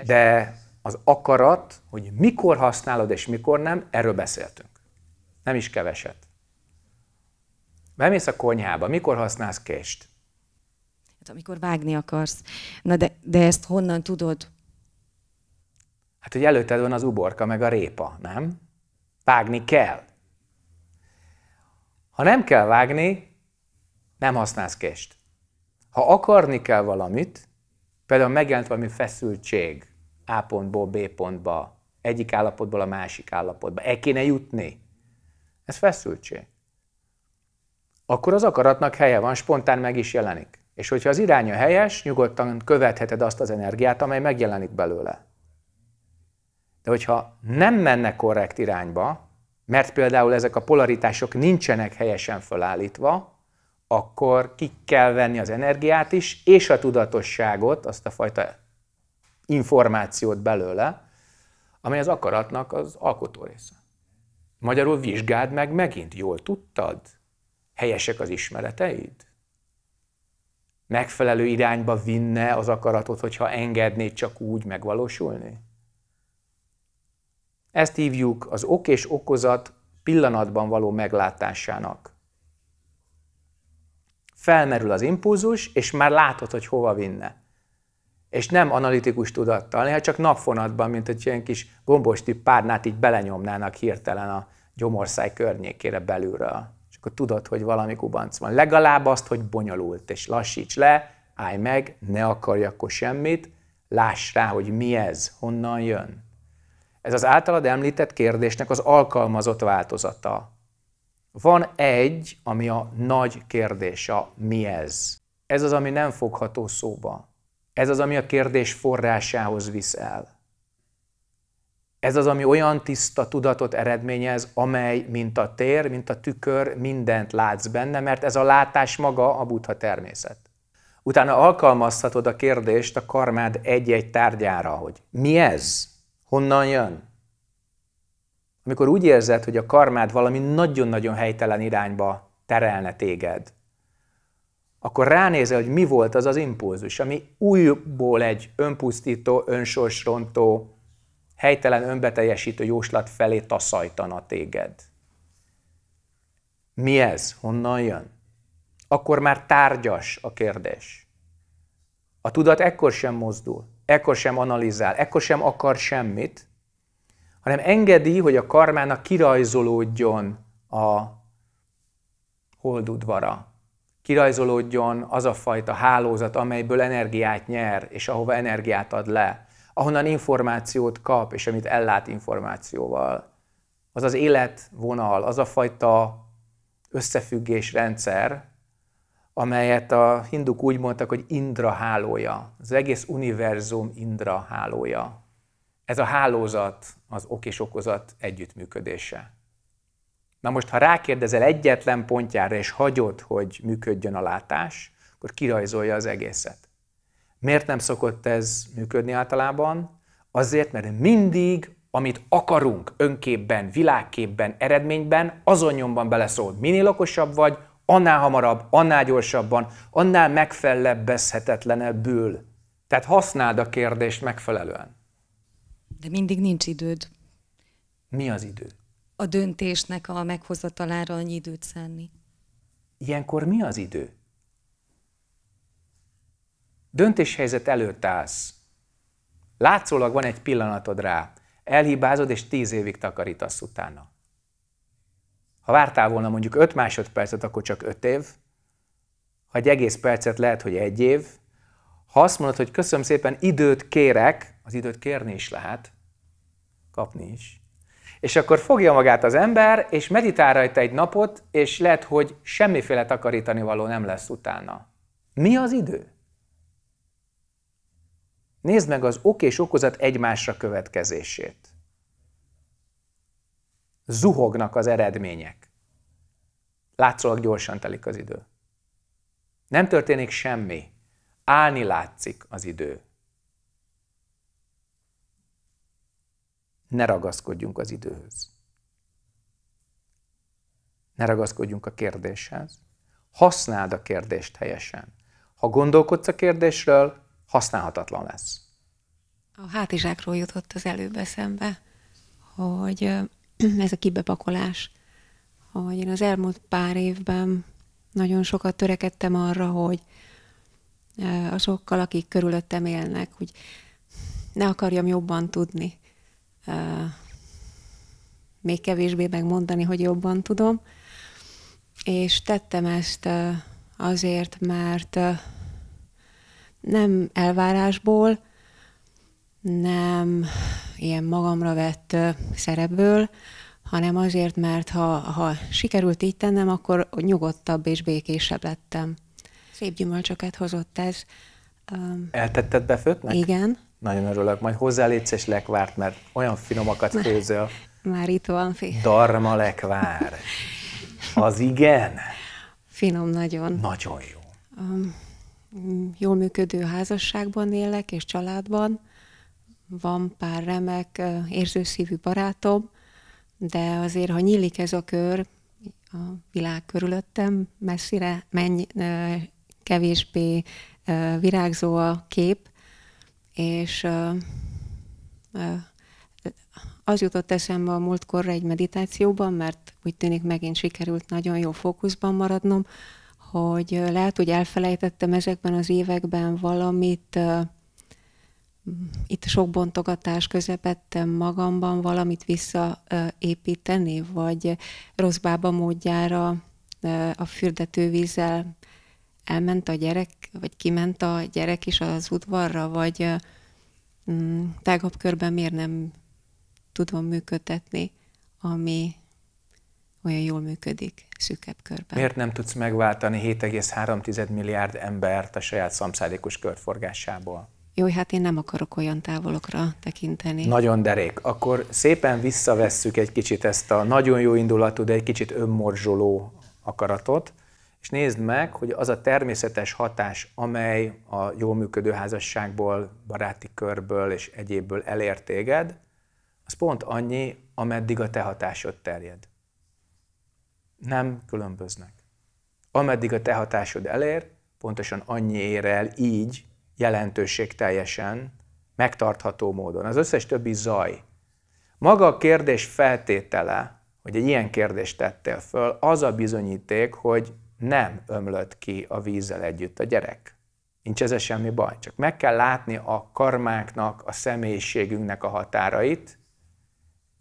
de az akarat, hogy mikor használod és mikor nem, erről beszéltünk. Nem is keveset. Bemész a konyhába, mikor használsz kést? Hát amikor vágni akarsz. Na de, de ezt honnan tudod? Hát, hogy előtted van az uborka meg a répa, nem? Vágni kell. Ha nem kell vágni, nem használsz kést. Ha akarni kell valamit, például megjelent valami feszültség, a pontból B pontba, egyik állapotból a másik állapotba. El kéne jutni. Ez feszültség. Akkor az akaratnak helye van, spontán meg is jelenik. És hogyha az iránya helyes, nyugodtan követheted azt az energiát, amely megjelenik belőle. De hogyha nem menne korrekt irányba, mert például ezek a polaritások nincsenek helyesen felállítva, akkor ki kell venni az energiát is, és a tudatosságot, azt a fajta információt belőle, amely az akaratnak az alkotó része. Magyarul vizsgáld meg megint, jól tudtad? Helyesek az ismereteid? Megfelelő irányba vinne az akaratot, hogyha engednéd csak úgy megvalósulni? Ezt hívjuk az ok és okozat pillanatban való meglátásának. Felmerül az impulzus, és már látod, hogy hova vinne és nem analitikus tudattal, néha csak napfonatban, mint egy ilyen kis gombostű párnát így belenyomnának hirtelen a gyomorszáj környékére belülről. És akkor tudod, hogy valami kubanc van. Legalább azt, hogy bonyolult, és lassíts le, állj meg, ne akarj akkor semmit, láss rá, hogy mi ez, honnan jön. Ez az általad említett kérdésnek az alkalmazott változata. Van egy, ami a nagy kérdés, a mi ez. Ez az, ami nem fogható szóba. Ez az, ami a kérdés forrásához visz el. Ez az, ami olyan tiszta tudatot eredményez, amely, mint a tér, mint a tükör, mindent látsz benne, mert ez a látás maga a buddha természet. Utána alkalmazhatod a kérdést a karmád egy-egy tárgyára, hogy mi ez? Honnan jön? Amikor úgy érzed, hogy a karmád valami nagyon-nagyon helytelen irányba terelne téged, akkor ránézel, hogy mi volt az az impulzus, ami újból egy önpusztító, önsorsrontó, helytelen, önbeteljesítő jóslat felé taszajtana téged. Mi ez? Honnan jön? Akkor már tárgyas a kérdés. A tudat ekkor sem mozdul, ekkor sem analizál, ekkor sem akar semmit, hanem engedi, hogy a karmának kirajzolódjon a holdudvara, kirajzolódjon az a fajta hálózat, amelyből energiát nyer, és ahova energiát ad le, ahonnan információt kap, és amit ellát információval. Az az életvonal, az a fajta összefüggésrendszer, amelyet a hinduk úgy mondtak, hogy Indra hálója, az egész univerzum Indra hálója. Ez a hálózat az ok és okozat együttműködése. Na most, ha rákérdezel egyetlen pontjára, és hagyod, hogy működjön a látás, akkor kirajzolja az egészet. Miért nem szokott ez működni általában? Azért, mert mindig, amit akarunk önképben, világképben, eredményben, azon nyomban beleszól. Minél okosabb vagy, annál hamarabb, annál gyorsabban, annál megfelebbezhetetlenebbül. Tehát használd a kérdést megfelelően. De mindig nincs időd. Mi az idő? a döntésnek a meghozatalára annyi időt szánni. Ilyenkor mi az idő? Döntéshelyzet előtt állsz. Látszólag van egy pillanatod rá. Elhibázod, és tíz évig takarítasz utána. Ha vártál volna mondjuk öt másodpercet, akkor csak öt év. Ha egy egész percet, lehet, hogy egy év. Ha azt mondod, hogy köszönöm szépen, időt kérek, az időt kérni is lehet, kapni is és akkor fogja magát az ember, és meditál rajta egy napot, és lehet, hogy semmiféle takarítani való nem lesz utána. Mi az idő? Nézd meg az ok és okozat egymásra következését. Zuhognak az eredmények. Látszólag gyorsan telik az idő. Nem történik semmi. Állni látszik az idő. Ne ragaszkodjunk az időhöz. Ne ragaszkodjunk a kérdéshez. Használd a kérdést helyesen. Ha gondolkodsz a kérdésről, használhatatlan lesz. A hátizsákról jutott az előbb eszembe, hogy ez a kibepakolás, hogy én az elmúlt pár évben nagyon sokat törekedtem arra, hogy azokkal, akik körülöttem élnek, hogy ne akarjam jobban tudni, még kevésbé megmondani, hogy jobban tudom. És tettem ezt azért, mert nem elvárásból, nem ilyen magamra vett szerepből, hanem azért, mert ha, ha sikerült így tennem, akkor nyugodtabb és békésebb lettem. Szép gyümölcsöket hozott ez. Eltetted befőtnek? Igen. Nagyon örülök. Majd hozzá és lekvárt, mert olyan finomakat főzöl. Már itt van, fi. Darma lekvár. Az igen? Finom nagyon. Nagyon jó. Um, jól működő házasságban élek, és családban. Van pár remek, érzőszívű barátom, de azért, ha nyílik ez a kör, a világ körülöttem, messzire menj, kevésbé virágzó a kép, és az jutott eszembe a múltkorra egy meditációban, mert úgy tűnik megint sikerült nagyon jó fókuszban maradnom, hogy lehet, hogy elfelejtettem ezekben az években valamit, itt sok bontogatás közepette magamban valamit visszaépíteni, vagy rossz bába módjára a fürdetővízzel elment a gyerek, vagy kiment a gyerek is az udvarra, vagy mm, tágabb körben miért nem tudom működtetni, ami olyan jól működik szűkebb körben. Miért nem tudsz megváltani 7,3 milliárd embert a saját szomszédikus körforgásából? Jó, hát én nem akarok olyan távolokra tekinteni. Nagyon derék. Akkor szépen visszavesszük egy kicsit ezt a nagyon jó indulatú, de egy kicsit önmorzsoló akaratot, és nézd meg, hogy az a természetes hatás, amely a jól működő házasságból, baráti körből és egyébből elér téged, az pont annyi, ameddig a te hatásod terjed. Nem különböznek. Ameddig a te hatásod elér, pontosan annyi ér el így, jelentőség teljesen, megtartható módon. Az összes többi zaj. Maga a kérdés feltétele, hogy egy ilyen kérdést tettél föl, az a bizonyíték, hogy nem ömlött ki a vízzel együtt a gyerek. Nincs ez semmi baj, csak meg kell látni a karmáknak, a személyiségünknek a határait,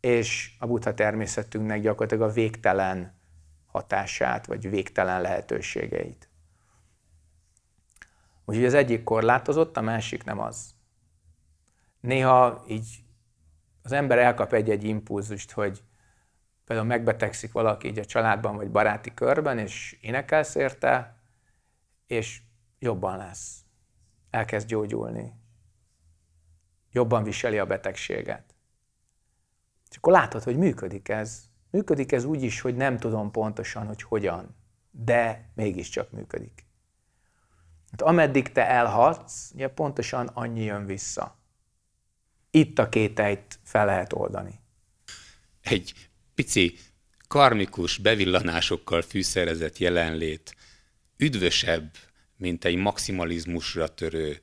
és a buddha természetünknek gyakorlatilag a végtelen hatását, vagy végtelen lehetőségeit. Úgyhogy az egyik korlátozott, a másik nem az. Néha így az ember elkap egy-egy impulzust, hogy például megbetegszik valaki így a családban vagy baráti körben, és énekelsz érte, és jobban lesz. Elkezd gyógyulni. Jobban viseli a betegséget. És akkor látod, hogy működik ez. Működik ez úgy is, hogy nem tudom pontosan, hogy hogyan, de mégiscsak működik. Hát ameddig te elhatsz, ugye pontosan annyi jön vissza. Itt a kételyt fel lehet oldani. Egy pici, karmikus bevillanásokkal fűszerezett jelenlét üdvösebb, mint egy maximalizmusra törő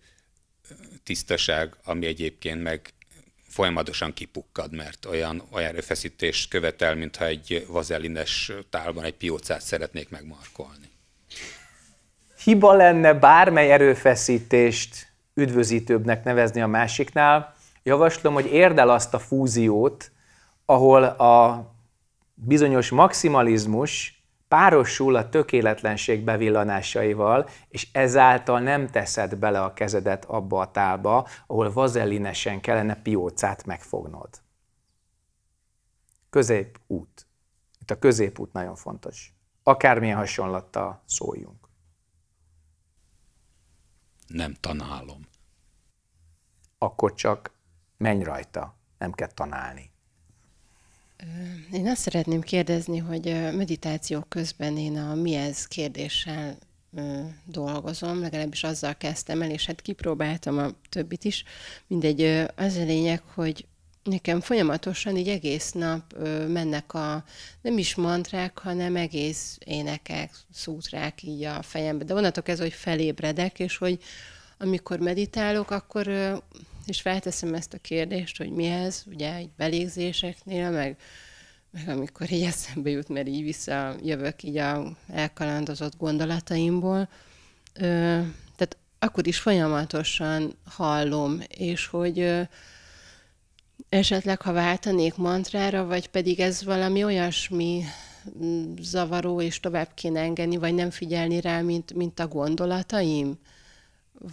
tisztaság, ami egyébként meg folyamatosan kipukkad, mert olyan, olyan erőfeszítést követel, mintha egy vazelines tálban egy piócát szeretnék megmarkolni. Hiba lenne bármely erőfeszítést üdvözítőbbnek nevezni a másiknál. Javaslom, hogy érd el azt a fúziót, ahol a bizonyos maximalizmus párosul a tökéletlenség bevillanásaival, és ezáltal nem teszed bele a kezedet abba a tálba, ahol vazelinesen kellene piócát megfognod. Középút. Itt a középút nagyon fontos. Akármilyen hasonlattal szóljunk. Nem tanálom. Akkor csak menj rajta, nem kell tanálni. Én azt szeretném kérdezni, hogy meditáció közben én a mi ez kérdéssel dolgozom, legalábbis azzal kezdtem el, és hát kipróbáltam a többit is. Mindegy, az a lényeg, hogy nekem folyamatosan így egész nap mennek a nem is mantrák, hanem egész énekek, szútrák így a fejembe. De vonatok ez, hogy felébredek, és hogy amikor meditálok, akkor és felteszem ezt a kérdést, hogy mi ez, ugye egy belégzéseknél, meg, meg amikor így eszembe jut, mert így jövök, így a elkalandozott gondolataimból, ö, tehát akkor is folyamatosan hallom, és hogy ö, esetleg, ha váltanék mantrára, vagy pedig ez valami olyasmi mm, zavaró, és tovább kéne engedni, vagy nem figyelni rá, mint, mint a gondolataim?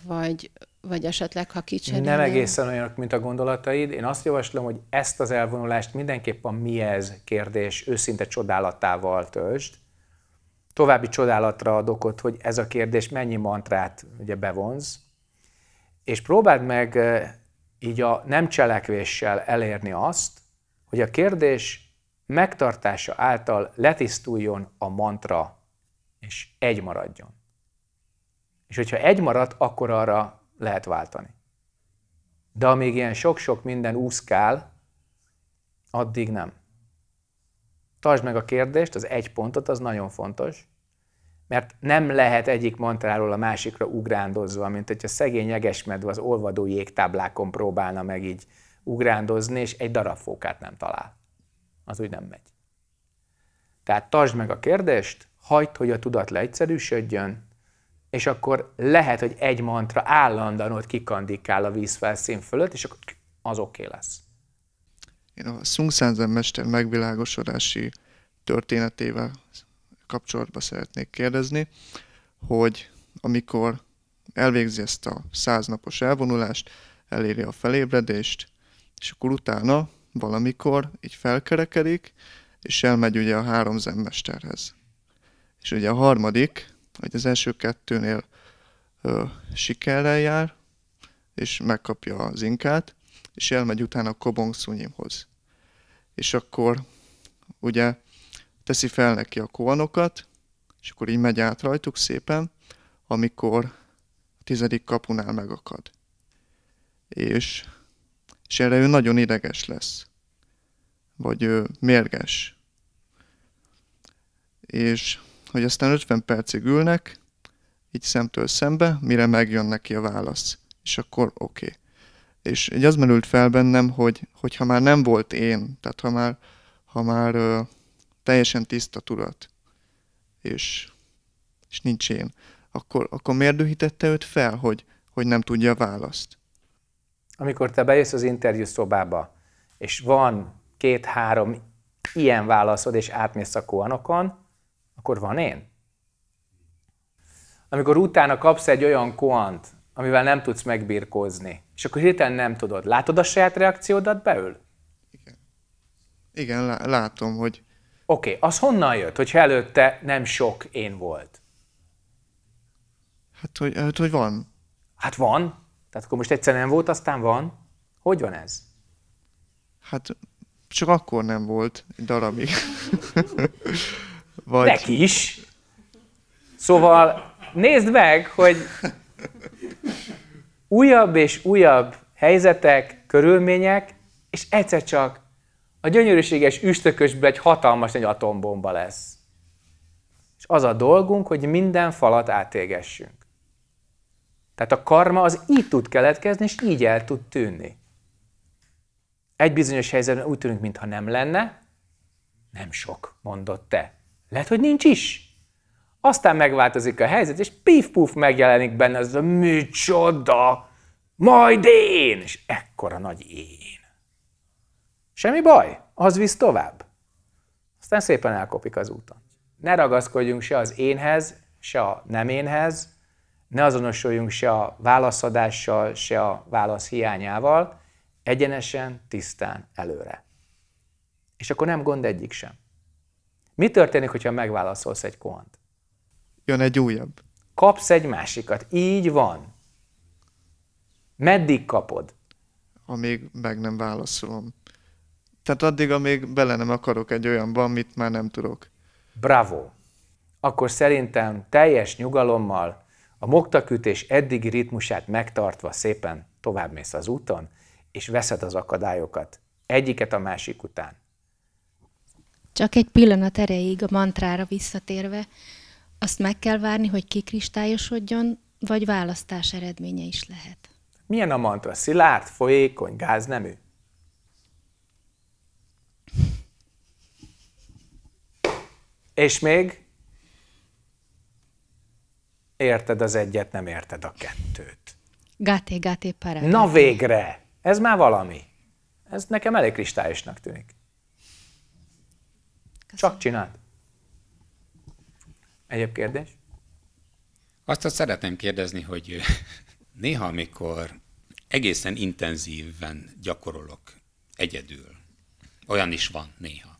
Vagy, vagy esetleg, ha kicserélnél? Nem egészen olyanok, mint a gondolataid. Én azt javaslom, hogy ezt az elvonulást a mi ez kérdés őszinte csodálatával töltsd. További csodálatra ad okot, hogy ez a kérdés mennyi mantrát ugye bevonz, és próbáld meg így a nem cselekvéssel elérni azt, hogy a kérdés megtartása által letisztuljon a mantra, és egy maradjon. És hogyha egy marad, akkor arra lehet váltani. De amíg ilyen sok-sok minden úszkál, addig nem. Tartsd meg a kérdést, az egy pontot, az nagyon fontos, mert nem lehet egyik mantráról a másikra ugrándozva, mint hogyha szegény jegesmedve az olvadó jégtáblákon próbálna meg így ugrándozni, és egy darab fókát nem talál. Az úgy nem megy. Tehát tartsd meg a kérdést, hagyd, hogy a tudat leegyszerűsödjön, és akkor lehet, hogy egy mantra állandóan ott kikandikál a vízfelszín fölött, és akkor az oké okay lesz. Én a Szungszánzen mester megvilágosodási történetével kapcsolatban szeretnék kérdezni, hogy amikor elvégzi ezt a száznapos elvonulást, eléri a felébredést, és akkor utána valamikor így felkerekedik, és elmegy ugye a három zenmesterhez. És ugye a harmadik, hogy az első kettőnél ö, sikerrel jár, és megkapja az inkát, és elmegy utána a Kobong Sunyimhoz. És akkor ugye teszi fel neki a kovanokat, és akkor így megy át rajtuk szépen, amikor a tizedik kapunál megakad. És, és erre ő nagyon ideges lesz, vagy ő mérges. És hogy aztán 50 percig ülnek, így szemtől szembe, mire megjön neki a válasz. És akkor oké. Okay. És így az merült fel bennem, hogy, hogy ha már nem volt én, tehát ha már, ha már ö, teljesen tiszta tudat, és, és nincs én, akkor, akkor miért dühítette őt fel, hogy, hogy nem tudja a választ? Amikor te bejössz az interjú szobába, és van két-három ilyen válaszod, és átmész a kóanokon, akkor van én? Amikor utána kapsz egy olyan koant, amivel nem tudsz megbírkozni, és akkor hirtelen nem tudod. Látod a saját reakciódat beül? Igen, Igen látom, hogy... Oké, okay, az honnan jött, hogy előtte nem sok én volt? Hát hogy, hát, hogy van. Hát van? Tehát akkor most egyszer nem volt, aztán van? Hogy van ez? Hát csak akkor nem volt, egy darabig. Vagy... Neki is. Szóval nézd meg, hogy újabb és újabb helyzetek, körülmények, és egyszer csak a gyönyörűséges üstökösből egy hatalmas nagy atombomba lesz. És az a dolgunk, hogy minden falat átégessünk. Tehát a karma az így tud keletkezni, és így el tud tűnni. Egy bizonyos helyzetben úgy tűnünk, mintha nem lenne, nem sok, mondott te. Lehet, hogy nincs is. Aztán megváltozik a helyzet, és pif-puf megjelenik benne az a műcsoda, majd én, és ekkora nagy én. Semmi baj, az visz tovább. Aztán szépen elkopik az úton. Ne ragaszkodjunk se az énhez, se a nem énhez, ne azonosuljunk se a válaszadással, se a válasz hiányával, egyenesen, tisztán előre. És akkor nem gond egyik sem. Mi történik, hogyha megválaszolsz egy kohant? Jön egy újabb. Kapsz egy másikat. Így van. Meddig kapod? Amíg meg nem válaszolom. Tehát addig, amíg bele nem akarok egy olyanba, amit már nem tudok. Bravo! Akkor szerintem teljes nyugalommal, a moktakütés eddigi ritmusát megtartva szépen továbbmész az úton, és veszed az akadályokat, egyiket a másik után. Csak egy pillanat erejéig a mantrára visszatérve, azt meg kell várni, hogy kikristályosodjon, vagy választás eredménye is lehet. Milyen a mantra? Szilárd, folyékony, gáznemű? És még? Érted az egyet, nem érted a kettőt. Gáté, gáté, pará. Na végre! Ez már valami. Ez nekem elég kristályosnak tűnik. Csak csináld. Egyéb kérdés? Azt azt szeretném kérdezni, hogy néha, amikor egészen intenzíven gyakorolok egyedül, olyan is van néha.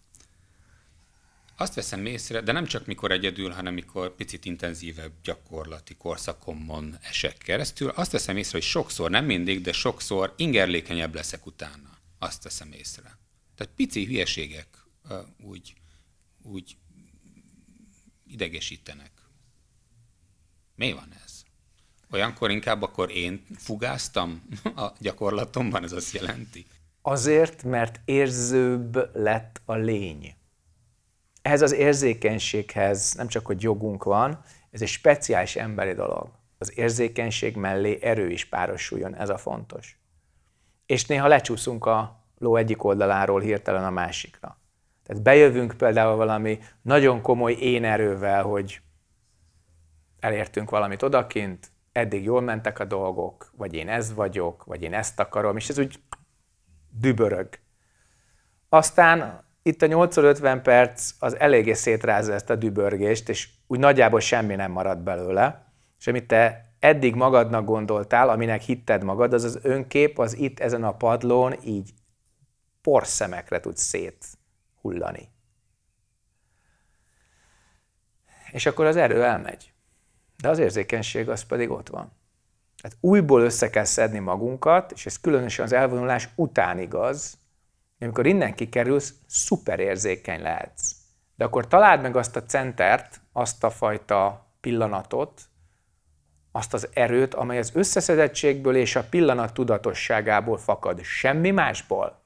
Azt veszem észre, de nem csak mikor egyedül, hanem mikor picit intenzívebb gyakorlati korszakomon esek keresztül, azt veszem észre, hogy sokszor, nem mindig, de sokszor ingerlékenyebb leszek utána. Azt veszem észre. Tehát pici hülyeségek úgy úgy idegesítenek. Mi van ez? Olyankor inkább akkor én fugáztam a gyakorlatomban, ez azt jelenti. Azért, mert érzőbb lett a lény. Ehhez az érzékenységhez nem csak, hogy jogunk van, ez egy speciális emberi dolog. Az érzékenység mellé erő is párosuljon, ez a fontos. És néha lecsúszunk a ló egyik oldaláról hirtelen a másikra. Tehát bejövünk például valami nagyon komoly erővel, hogy elértünk valamit odakint, eddig jól mentek a dolgok, vagy én ez vagyok, vagy én ezt akarom, és ez úgy dübörög. Aztán itt a 50 perc az eléggé szétrázza ezt a dübörgést, és úgy nagyjából semmi nem marad belőle, és amit te eddig magadnak gondoltál, aminek hitted magad, az az önkép, az itt ezen a padlón így porszemekre tud szét hullani. És akkor az erő elmegy. De az érzékenység az pedig ott van. Tehát újból össze kell szedni magunkat, és ez különösen az elvonulás után igaz, amikor innen kikerülsz, szuperérzékeny lehetsz. De akkor találd meg azt a centert, azt a fajta pillanatot, azt az erőt, amely az összeszedettségből és a pillanat tudatosságából fakad, semmi másból.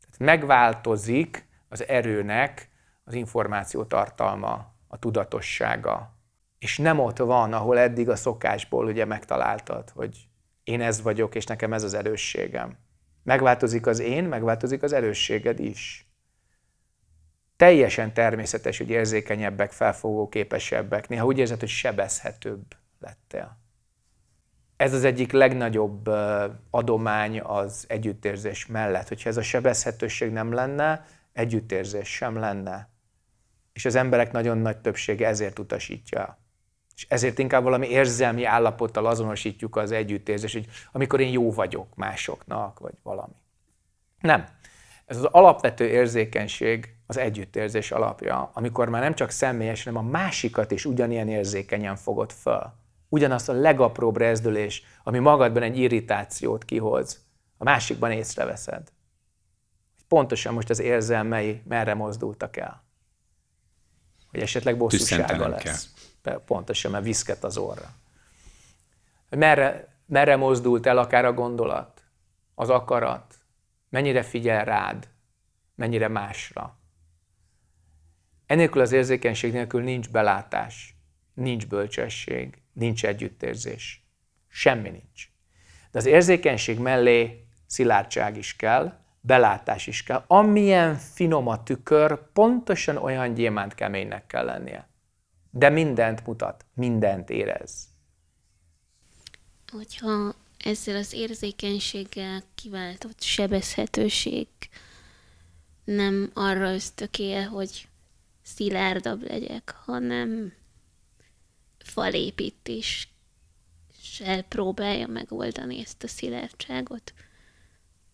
Tehát megváltozik az erőnek az információ tartalma, a tudatossága. És nem ott van, ahol eddig a szokásból ugye megtaláltad, hogy én ez vagyok, és nekem ez az erősségem. Megváltozik az én, megváltozik az erősséged is. Teljesen természetes, hogy érzékenyebbek, képesebbek. néha úgy érzed, hogy sebezhetőbb lettél. Ez az egyik legnagyobb adomány az együttérzés mellett. Hogyha ez a sebezhetőség nem lenne, együttérzés sem lenne. És az emberek nagyon nagy többsége ezért utasítja. És ezért inkább valami érzelmi állapottal azonosítjuk az együttérzést, hogy amikor én jó vagyok másoknak, vagy valami. Nem. Ez az alapvető érzékenység az együttérzés alapja, amikor már nem csak személyes, hanem a másikat is ugyanilyen érzékenyen fogod föl. Ugyanazt a legapróbb rezdülés, ami magadban egy irritációt kihoz, a másikban észreveszed pontosan most az érzelmei merre mozdultak el. Hogy esetleg bosszúsága lesz. Kell. Pontosan, mert viszket az orra. Merre, merre mozdult el akár a gondolat, az akarat, mennyire figyel rád, mennyire másra. Enélkül az érzékenység nélkül nincs belátás, nincs bölcsesség, nincs együttérzés. Semmi nincs. De az érzékenység mellé szilárdság is kell, belátás is kell. Amilyen finom a tükör, pontosan olyan gyémánt keménynek kell lennie. De mindent mutat, mindent érez. Hogyha ezzel az érzékenységgel kiváltott sebezhetőség nem arra ösztökél, hogy szilárdabb legyek, hanem falépítéssel próbálja megoldani ezt a szilárdságot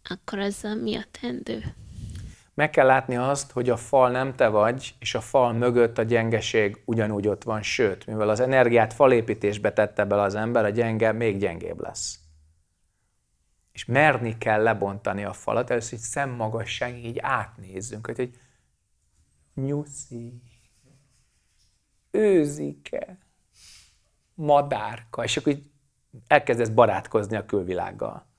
akkor a mi a tendő? Meg kell látni azt, hogy a fal nem te vagy, és a fal mögött a gyengeség ugyanúgy ott van, sőt, mivel az energiát falépítésbe tette bele az ember, a gyenge még gyengébb lesz. És merni kell lebontani a falat, először így szemmagasság, így átnézzünk, hogy egy nyuszi, őzike, madárka, és akkor így elkezdesz barátkozni a külvilággal.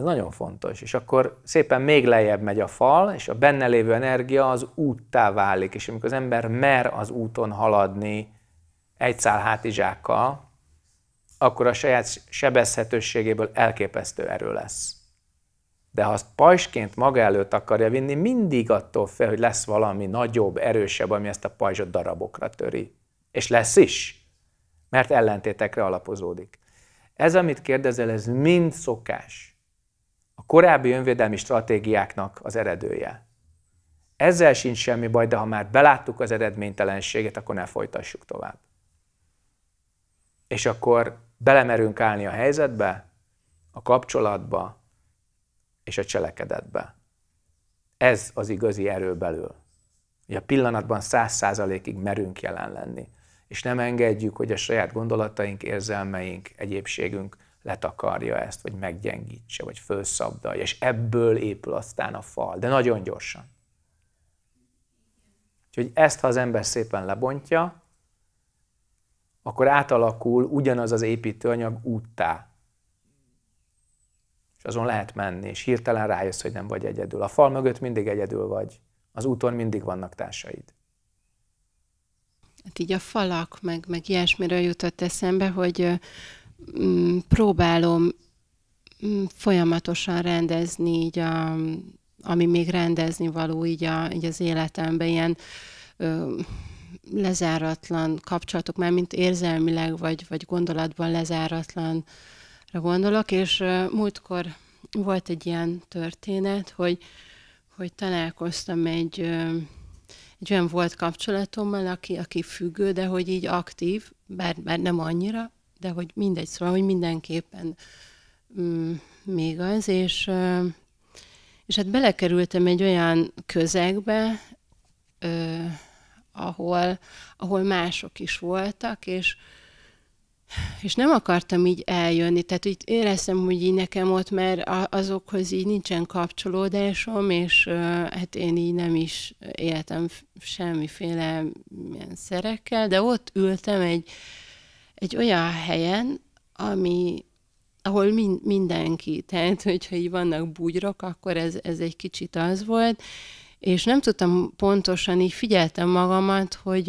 Ez nagyon fontos. És akkor szépen még lejjebb megy a fal, és a benne lévő energia az úttá válik. És amikor az ember mer az úton haladni egy szál hátizsákkal, akkor a saját sebezhetőségéből elképesztő erő lesz. De ha azt pajsként maga előtt akarja vinni, mindig attól fél, hogy lesz valami nagyobb, erősebb, ami ezt a pajzsot darabokra töri. És lesz is, mert ellentétekre alapozódik. Ez, amit kérdezel, ez mind szokás a korábbi önvédelmi stratégiáknak az eredője. Ezzel sincs semmi baj, de ha már beláttuk az eredménytelenséget, akkor ne folytassuk tovább. És akkor belemerünk állni a helyzetbe, a kapcsolatba és a cselekedetbe. Ez az igazi erő belül. Hogy a pillanatban száz százalékig merünk jelen lenni, és nem engedjük, hogy a saját gondolataink, érzelmeink, egyébségünk letakarja ezt, vagy meggyengítse, vagy felszabdalja, és ebből épül aztán a fal, de nagyon gyorsan. Úgyhogy ezt, ha az ember szépen lebontja, akkor átalakul ugyanaz az építőanyag úttá. És azon lehet menni, és hirtelen rájössz, hogy nem vagy egyedül. A fal mögött mindig egyedül vagy. Az úton mindig vannak társaid. Hát így a falak, meg, meg ilyesmiről jutott eszembe, hogy Mm, próbálom mm, folyamatosan rendezni így a, ami még rendezni való így, a, így az életemben, ilyen ö, lezáratlan kapcsolatok, már mint érzelmileg vagy, vagy gondolatban lezáratlanra gondolok, és ö, múltkor volt egy ilyen történet, hogy, hogy találkoztam egy, ö, egy olyan volt kapcsolatommal, aki, aki függő, de hogy így aktív, bár, bár nem annyira, de hogy mindegy, szóval, hogy mindenképpen mm, még az, és, és hát belekerültem egy olyan közegbe, ö, ahol, ahol mások is voltak, és, és nem akartam így eljönni, tehát így éreztem, hogy így nekem ott már azokhoz így nincsen kapcsolódásom, és hát én így nem is éltem semmiféle ilyen szerekkel, de ott ültem egy, egy olyan helyen, ami, ahol min, mindenki, tehát hogyha így vannak bugyrok, akkor ez, ez egy kicsit az volt, és nem tudtam pontosan, így figyeltem magamat, hogy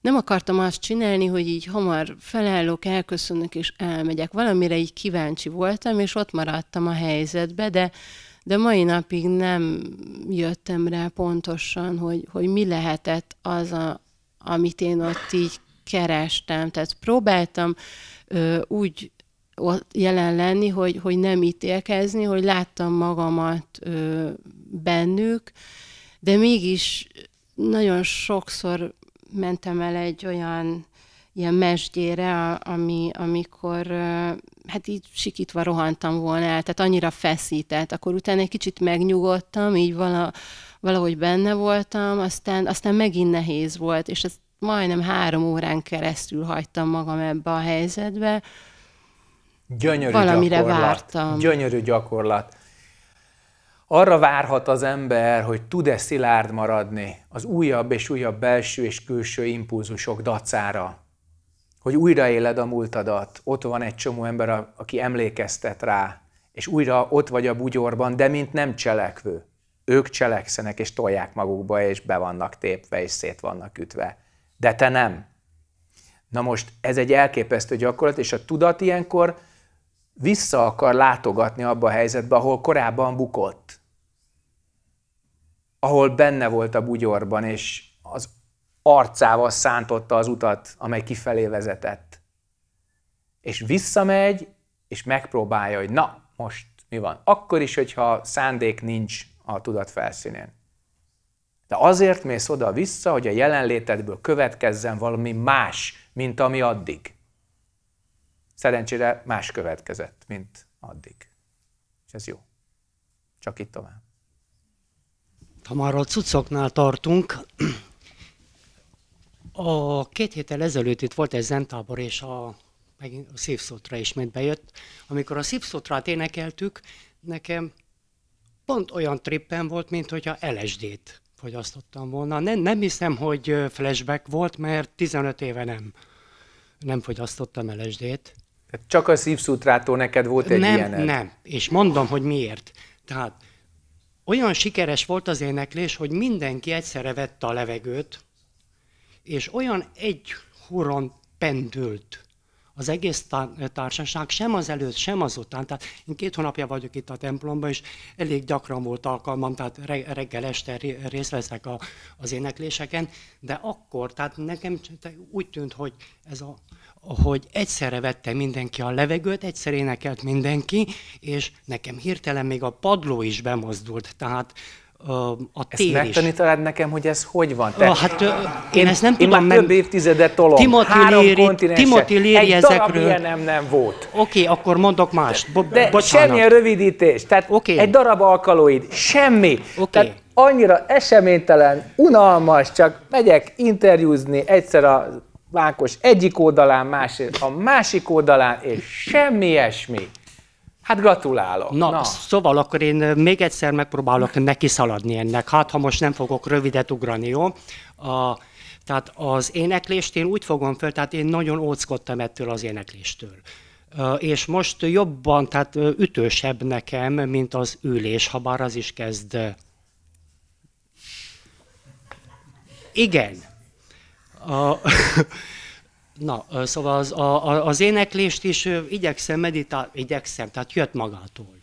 nem akartam azt csinálni, hogy így hamar felállok, elköszönök és elmegyek. Valamire így kíváncsi voltam, és ott maradtam a helyzetbe, de, de mai napig nem jöttem rá pontosan, hogy, hogy mi lehetett az, a, amit én ott így kerestem, tehát próbáltam ö, úgy ott jelen lenni, hogy, hogy nem ítélkezni, hogy láttam magamat ö, bennük, de mégis nagyon sokszor mentem el egy olyan ilyen mesgyére, ami, amikor hát így sikítva rohantam volna el, tehát annyira feszített. Akkor utána egy kicsit megnyugodtam, így vala, valahogy benne voltam, aztán, aztán megint nehéz volt, és ez majdnem három órán keresztül hagytam magam ebbe a helyzetbe. Gyönyörű Valamire gyakorlat. vártam. Gyönyörű gyakorlat. Arra várhat az ember, hogy tud-e szilárd maradni az újabb és újabb belső és külső impulzusok dacára. Hogy újraéled a múltadat. Ott van egy csomó ember, aki emlékeztet rá, és újra ott vagy a bugyorban, de mint nem cselekvő. Ők cselekszenek, és tolják magukba, és be vannak tépve, és szét vannak ütve de te nem. Na most ez egy elképesztő gyakorlat, és a tudat ilyenkor vissza akar látogatni abba a helyzetbe, ahol korábban bukott. Ahol benne volt a bugyorban, és az arcával szántotta az utat, amely kifelé vezetett. És visszamegy, és megpróbálja, hogy na, most mi van. Akkor is, hogyha szándék nincs a tudat felszínén. De azért mész oda-vissza, hogy a jelenlétedből következzen valami más, mint ami addig. Szerencsére más következett, mint addig. És ez jó. Csak itt tovább. Ha már a cuccoknál tartunk, a két héttel ezelőtt itt volt egy zentábor, és a, megint a szívszotra ismét bejött. Amikor a szívszotrát énekeltük, nekem pont olyan trippen volt, mint hogyha LSD-t fogyasztottam volna. Nem, nem hiszem, hogy flashback volt, mert 15 éve nem, nem fogyasztottam LSD-t. Hát csak a szívszútrától neked volt egy nem, ilyened? Nem, és mondom, hogy miért. Tehát olyan sikeres volt az éneklés, hogy mindenki egyszerre vette a levegőt, és olyan egy huron pendült az egész társaság, sem az előtt, sem az után. Tehát én két hónapja vagyok itt a templomban, és elég gyakran volt alkalmam, tehát reggel, este részt veszek a, az énekléseken, de akkor, tehát nekem úgy tűnt, hogy ez a hogy egyszerre vette mindenki a levegőt, egyszer énekelt mindenki, és nekem hirtelen még a padló is bemozdult. Tehát a, tér Ezt megtanítanád nekem, hogy ez hogy van? Te, ah, hát én, én ezt nem én tudom meg... több évtizedet tolom. Timothy Három Léri, Timothy Léri egy ezekről. Egy nem, nem volt. Oké, okay, akkor mondok más. Bo- De bocsánat. semmilyen rövidítés, tehát okay. egy darab alkaloid, semmi. Okay. Tehát annyira eseménytelen, unalmas, csak megyek interjúzni egyszer a vánkos egyik oldalán, másik a másik oldalán, és semmi esmi. Hát gratulálok. Na, Na, szóval akkor én még egyszer megpróbálok neki szaladni ennek, hát ha most nem fogok rövidet ugrani, jó? A, tehát az éneklést én úgy fogom föl, tehát én nagyon óckodtam ettől az énekléstől. És most jobban, tehát ütősebb nekem, mint az ülés, ha bár az is kezd. Igen. A, Na, szóval az, a, az éneklést is igyekszem meditálni, igyekszem, tehát jött magától.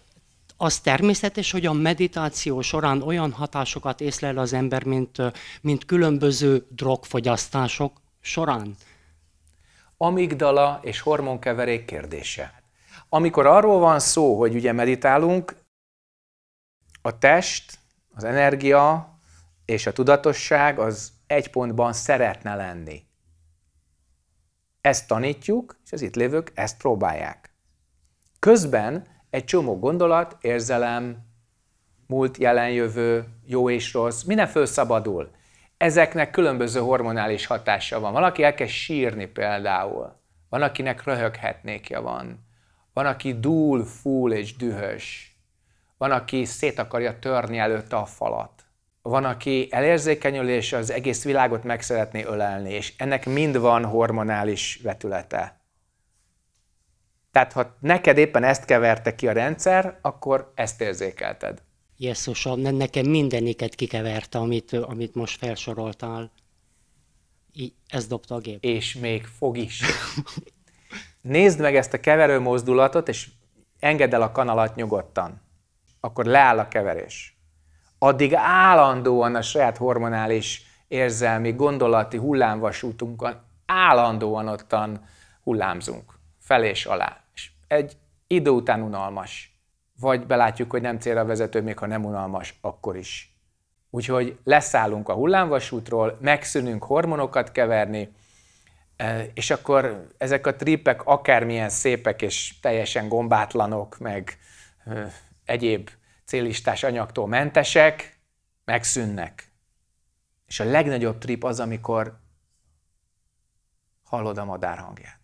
Az természetes, hogy a meditáció során olyan hatásokat észlel az ember, mint, mint különböző drogfogyasztások során. Amigdala és hormonkeverék kérdése. Amikor arról van szó, hogy ugye meditálunk, a test, az energia és a tudatosság az egy pontban szeretne lenni ezt tanítjuk, és az itt lévők ezt próbálják. Közben egy csomó gondolat, érzelem, múlt, jelen, jövő, jó és rossz, minden szabadul. Ezeknek különböző hormonális hatása van. Van, aki elkezd sírni például. Van, akinek röhöghetnékja van. Van, aki dúl, fúl és dühös. Van, aki szét akarja törni előtte a falat van, aki elérzékenyül és az egész világot meg szeretné ölelni, és ennek mind van hormonális vetülete. Tehát ha neked éppen ezt keverte ki a rendszer, akkor ezt érzékelted. Jézusom, nekem mindeniket kikeverte, amit, amit most felsoroltál. ez dobta a gép. És még fog is. Nézd meg ezt a keverő mozdulatot, és engedd el a kanalat nyugodtan. Akkor leáll a keverés addig állandóan a saját hormonális, érzelmi, gondolati hullámvasútunkon állandóan ottan hullámzunk, fel és alá. És egy idő után unalmas. Vagy belátjuk, hogy nem célra vezető, még ha nem unalmas, akkor is. Úgyhogy leszállunk a hullámvasútról, megszűnünk hormonokat keverni, e, és akkor ezek a tripek akármilyen szépek és teljesen gombátlanok, meg egyéb célistás anyagtól mentesek, megszűnnek. És a legnagyobb trip az, amikor hallod a madár hangját.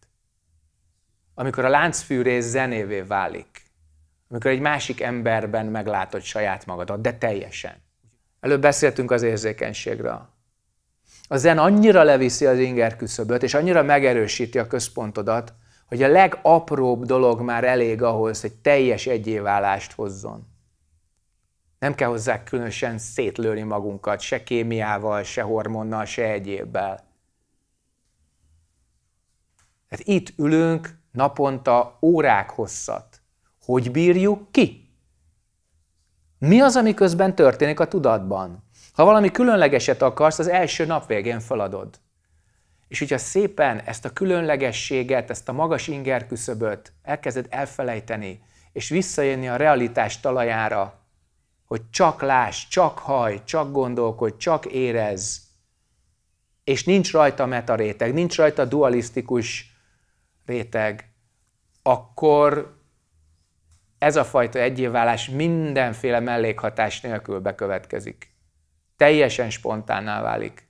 Amikor a láncfűrész zenévé válik. Amikor egy másik emberben meglátod saját magadat, de teljesen. Előbb beszéltünk az érzékenységről. A zen annyira leviszi az inger küszöböt, és annyira megerősíti a központodat, hogy a legapróbb dolog már elég ahhoz, hogy teljes egyéválást hozzon. Nem kell hozzá különösen szétlőni magunkat, se kémiával, se hormonnal, se egyébbel. Hát itt ülünk naponta órák hosszat. Hogy bírjuk ki? Mi az, ami közben történik a tudatban? Ha valami különlegeset akarsz, az első nap végén feladod. És hogyha szépen ezt a különlegességet, ezt a magas inger küszöböt elkezded elfelejteni, és visszajönni a realitás talajára, hogy csak láss, csak haj, csak gondolkodj, csak érez, és nincs rajta meta réteg, nincs rajta dualisztikus réteg, akkor ez a fajta egyévválás mindenféle mellékhatás nélkül bekövetkezik. Teljesen spontánná válik.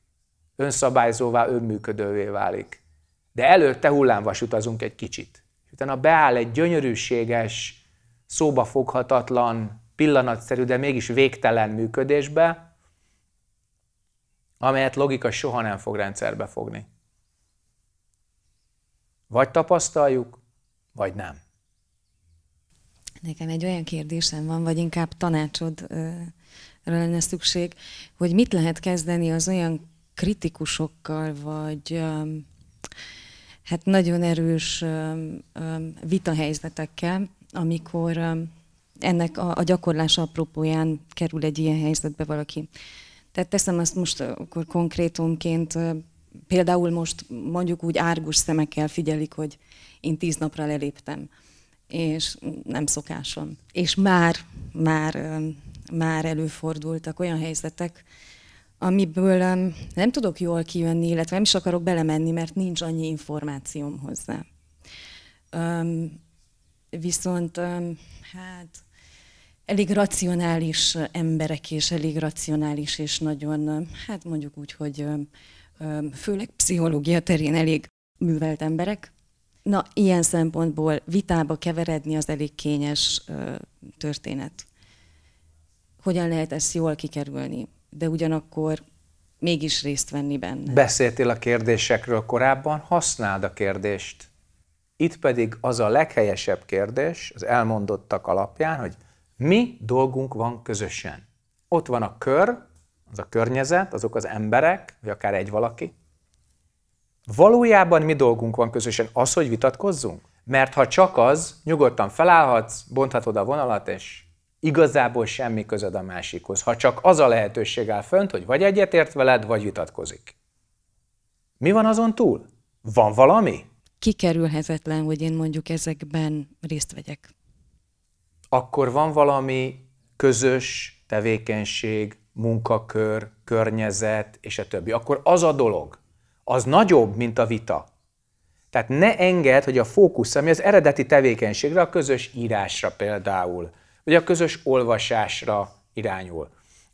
Önszabályzóvá, önműködővé válik. De előtte hullámvasutazunk egy kicsit. Utána beáll egy gyönyörűséges, szóba foghatatlan, pillanatszerű, de mégis végtelen működésbe, amelyet logika soha nem fog rendszerbe fogni. Vagy tapasztaljuk, vagy nem. Nekem egy olyan kérdésem van, vagy inkább tanácsodra lenne szükség, hogy mit lehet kezdeni az olyan kritikusokkal, vagy hát nagyon erős vitahelyzetekkel, amikor ennek a, a gyakorlása apropóján kerül egy ilyen helyzetbe valaki. Tehát teszem azt most akkor konkrétumként, például most mondjuk úgy árgus szemekkel figyelik, hogy én tíz napra leléptem, és nem szokásom. És már, már, már előfordultak olyan helyzetek, amiből nem tudok jól kijönni, illetve nem is akarok belemenni, mert nincs annyi információm hozzá. Viszont hát elég racionális emberek, és elég racionális, és nagyon, hát mondjuk úgy, hogy főleg pszichológia terén elég művelt emberek. Na, ilyen szempontból vitába keveredni az elég kényes történet. Hogyan lehet ezt jól kikerülni? De ugyanakkor mégis részt venni benne. Beszéltél a kérdésekről korábban, használd a kérdést. Itt pedig az a leghelyesebb kérdés az elmondottak alapján, hogy mi dolgunk van közösen. Ott van a kör, az a környezet, azok az emberek, vagy akár egy valaki. Valójában mi dolgunk van közösen? Az, hogy vitatkozzunk? Mert ha csak az, nyugodtan felállhatsz, bonthatod a vonalat, és igazából semmi közöd a másikhoz. Ha csak az a lehetőség áll fönt, hogy vagy egyetért veled, vagy vitatkozik. Mi van azon túl? Van valami? Kikerülhetetlen, hogy én mondjuk ezekben részt vegyek akkor van valami közös tevékenység, munkakör, környezet, és a többi. Akkor az a dolog, az nagyobb, mint a vita. Tehát ne enged, hogy a fókusz, ami az eredeti tevékenységre, a közös írásra például, vagy a közös olvasásra irányul.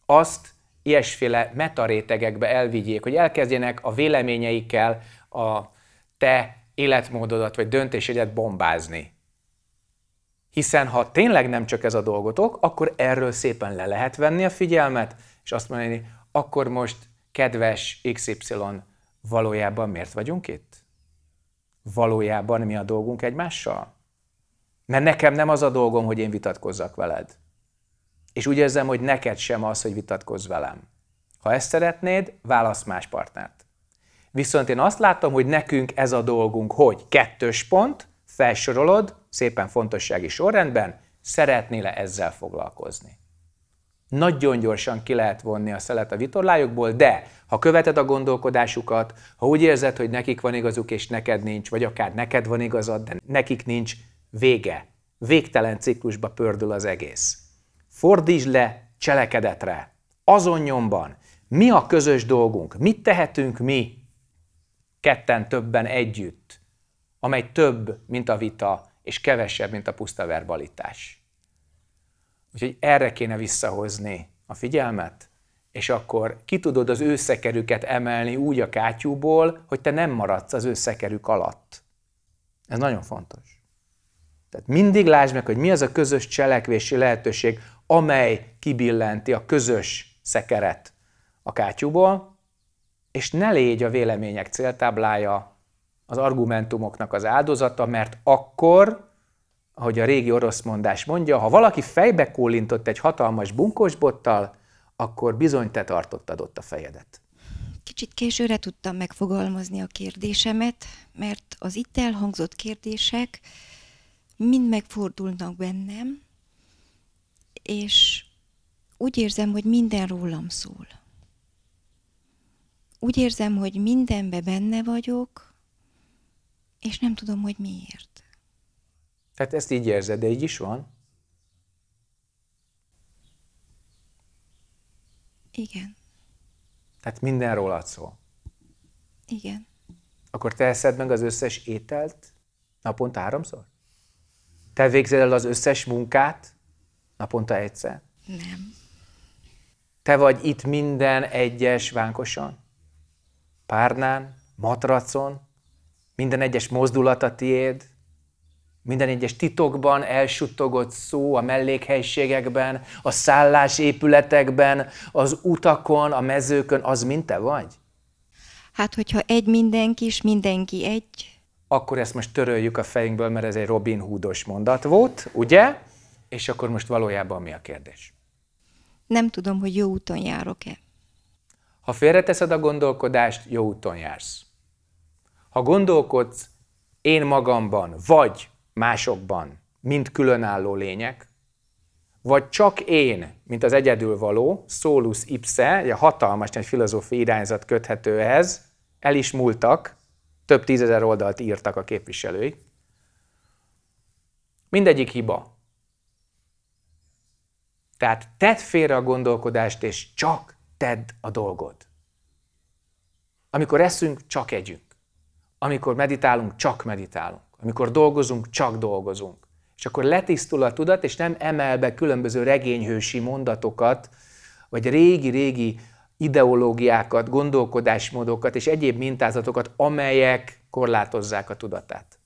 Azt ilyesféle metarétegekbe elvigyék, hogy elkezdjenek a véleményeikkel a te életmódodat vagy döntésedet bombázni. Hiszen ha tényleg nem csak ez a dolgotok, akkor erről szépen le lehet venni a figyelmet, és azt mondani, akkor most kedves XY, valójában miért vagyunk itt? Valójában mi a dolgunk egymással? Mert nekem nem az a dolgom, hogy én vitatkozzak veled. És úgy érzem, hogy neked sem az, hogy vitatkozz velem. Ha ezt szeretnéd, válasz más partnert. Viszont én azt látom, hogy nekünk ez a dolgunk, hogy kettős pont, felsorolod, szépen fontossági sorrendben, szeretnél-e ezzel foglalkozni? Nagyon gyorsan ki lehet vonni a szelet a vitorlájukból, de ha követed a gondolkodásukat, ha úgy érzed, hogy nekik van igazuk és neked nincs, vagy akár neked van igazad, de nekik nincs, vége. Végtelen ciklusba pördül az egész. Fordítsd le cselekedetre. Azon nyomban. Mi a közös dolgunk? Mit tehetünk mi? Ketten, többen együtt, amely több, mint a vita, és kevesebb, mint a puszta verbalitás. Úgyhogy erre kéne visszahozni a figyelmet, és akkor ki tudod az őszekerüket emelni úgy a kátyúból, hogy te nem maradsz az őszekerük alatt. Ez nagyon fontos. Tehát mindig lásd meg, hogy mi az a közös cselekvési lehetőség, amely kibillenti a közös szekeret a kátyúból, és ne légy a vélemények céltáblája, az argumentumoknak az áldozata, mert akkor, ahogy a régi orosz mondás mondja, ha valaki fejbe kólintott egy hatalmas bunkosbottal, akkor bizony te tartottad ott a fejedet. Kicsit későre tudtam megfogalmazni a kérdésemet, mert az itt elhangzott kérdések mind megfordulnak bennem, és úgy érzem, hogy minden rólam szól. Úgy érzem, hogy mindenbe benne vagyok, és nem tudom, hogy miért. Tehát ezt így érzed, de így is van? Igen. Tehát minden rólad szól? Igen. Akkor te eszed meg az összes ételt naponta háromszor? Te végzed el az összes munkát naponta egyszer? Nem. Te vagy itt minden egyes vánkoson? Párnán? Matracon? Minden egyes mozdulat a tiéd, minden egyes titokban elsuttogott szó a mellékhelységekben, a szállásépületekben, az utakon, a mezőkön, az mint te vagy? Hát, hogyha egy mindenki, és mindenki egy. Akkor ezt most töröljük a fejünkből, mert ez egy Robin Hoodos mondat volt, ugye? És akkor most valójában mi a kérdés? Nem tudom, hogy jó úton járok-e. Ha félreteszed a gondolkodást, jó úton jársz ha gondolkodsz én magamban, vagy másokban, mint különálló lények, vagy csak én, mint az egyedülvaló, szólusz ipse, egy hatalmas egy filozófiai irányzat köthető ehhez, el is múltak, több tízezer oldalt írtak a képviselői. Mindegyik hiba. Tehát tedd félre a gondolkodást, és csak tedd a dolgod. Amikor eszünk, csak együnk amikor meditálunk, csak meditálunk. Amikor dolgozunk, csak dolgozunk. És akkor letisztul a tudat, és nem emel be különböző regényhősi mondatokat, vagy régi-régi ideológiákat, gondolkodásmódokat és egyéb mintázatokat, amelyek korlátozzák a tudatát.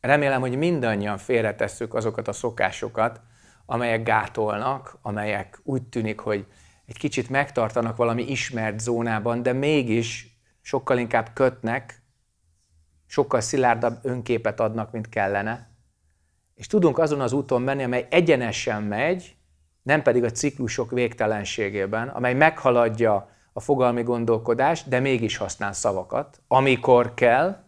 Remélem, hogy mindannyian félretesszük azokat a szokásokat, amelyek gátolnak, amelyek úgy tűnik, hogy egy kicsit megtartanak valami ismert zónában, de mégis sokkal inkább kötnek, sokkal szilárdabb önképet adnak, mint kellene. És tudunk azon az úton menni, amely egyenesen megy, nem pedig a ciklusok végtelenségében, amely meghaladja a fogalmi gondolkodást, de mégis használ szavakat, amikor kell,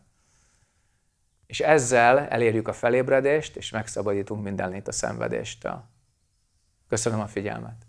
és ezzel elérjük a felébredést, és megszabadítunk minden a szenvedéstől. Köszönöm a figyelmet!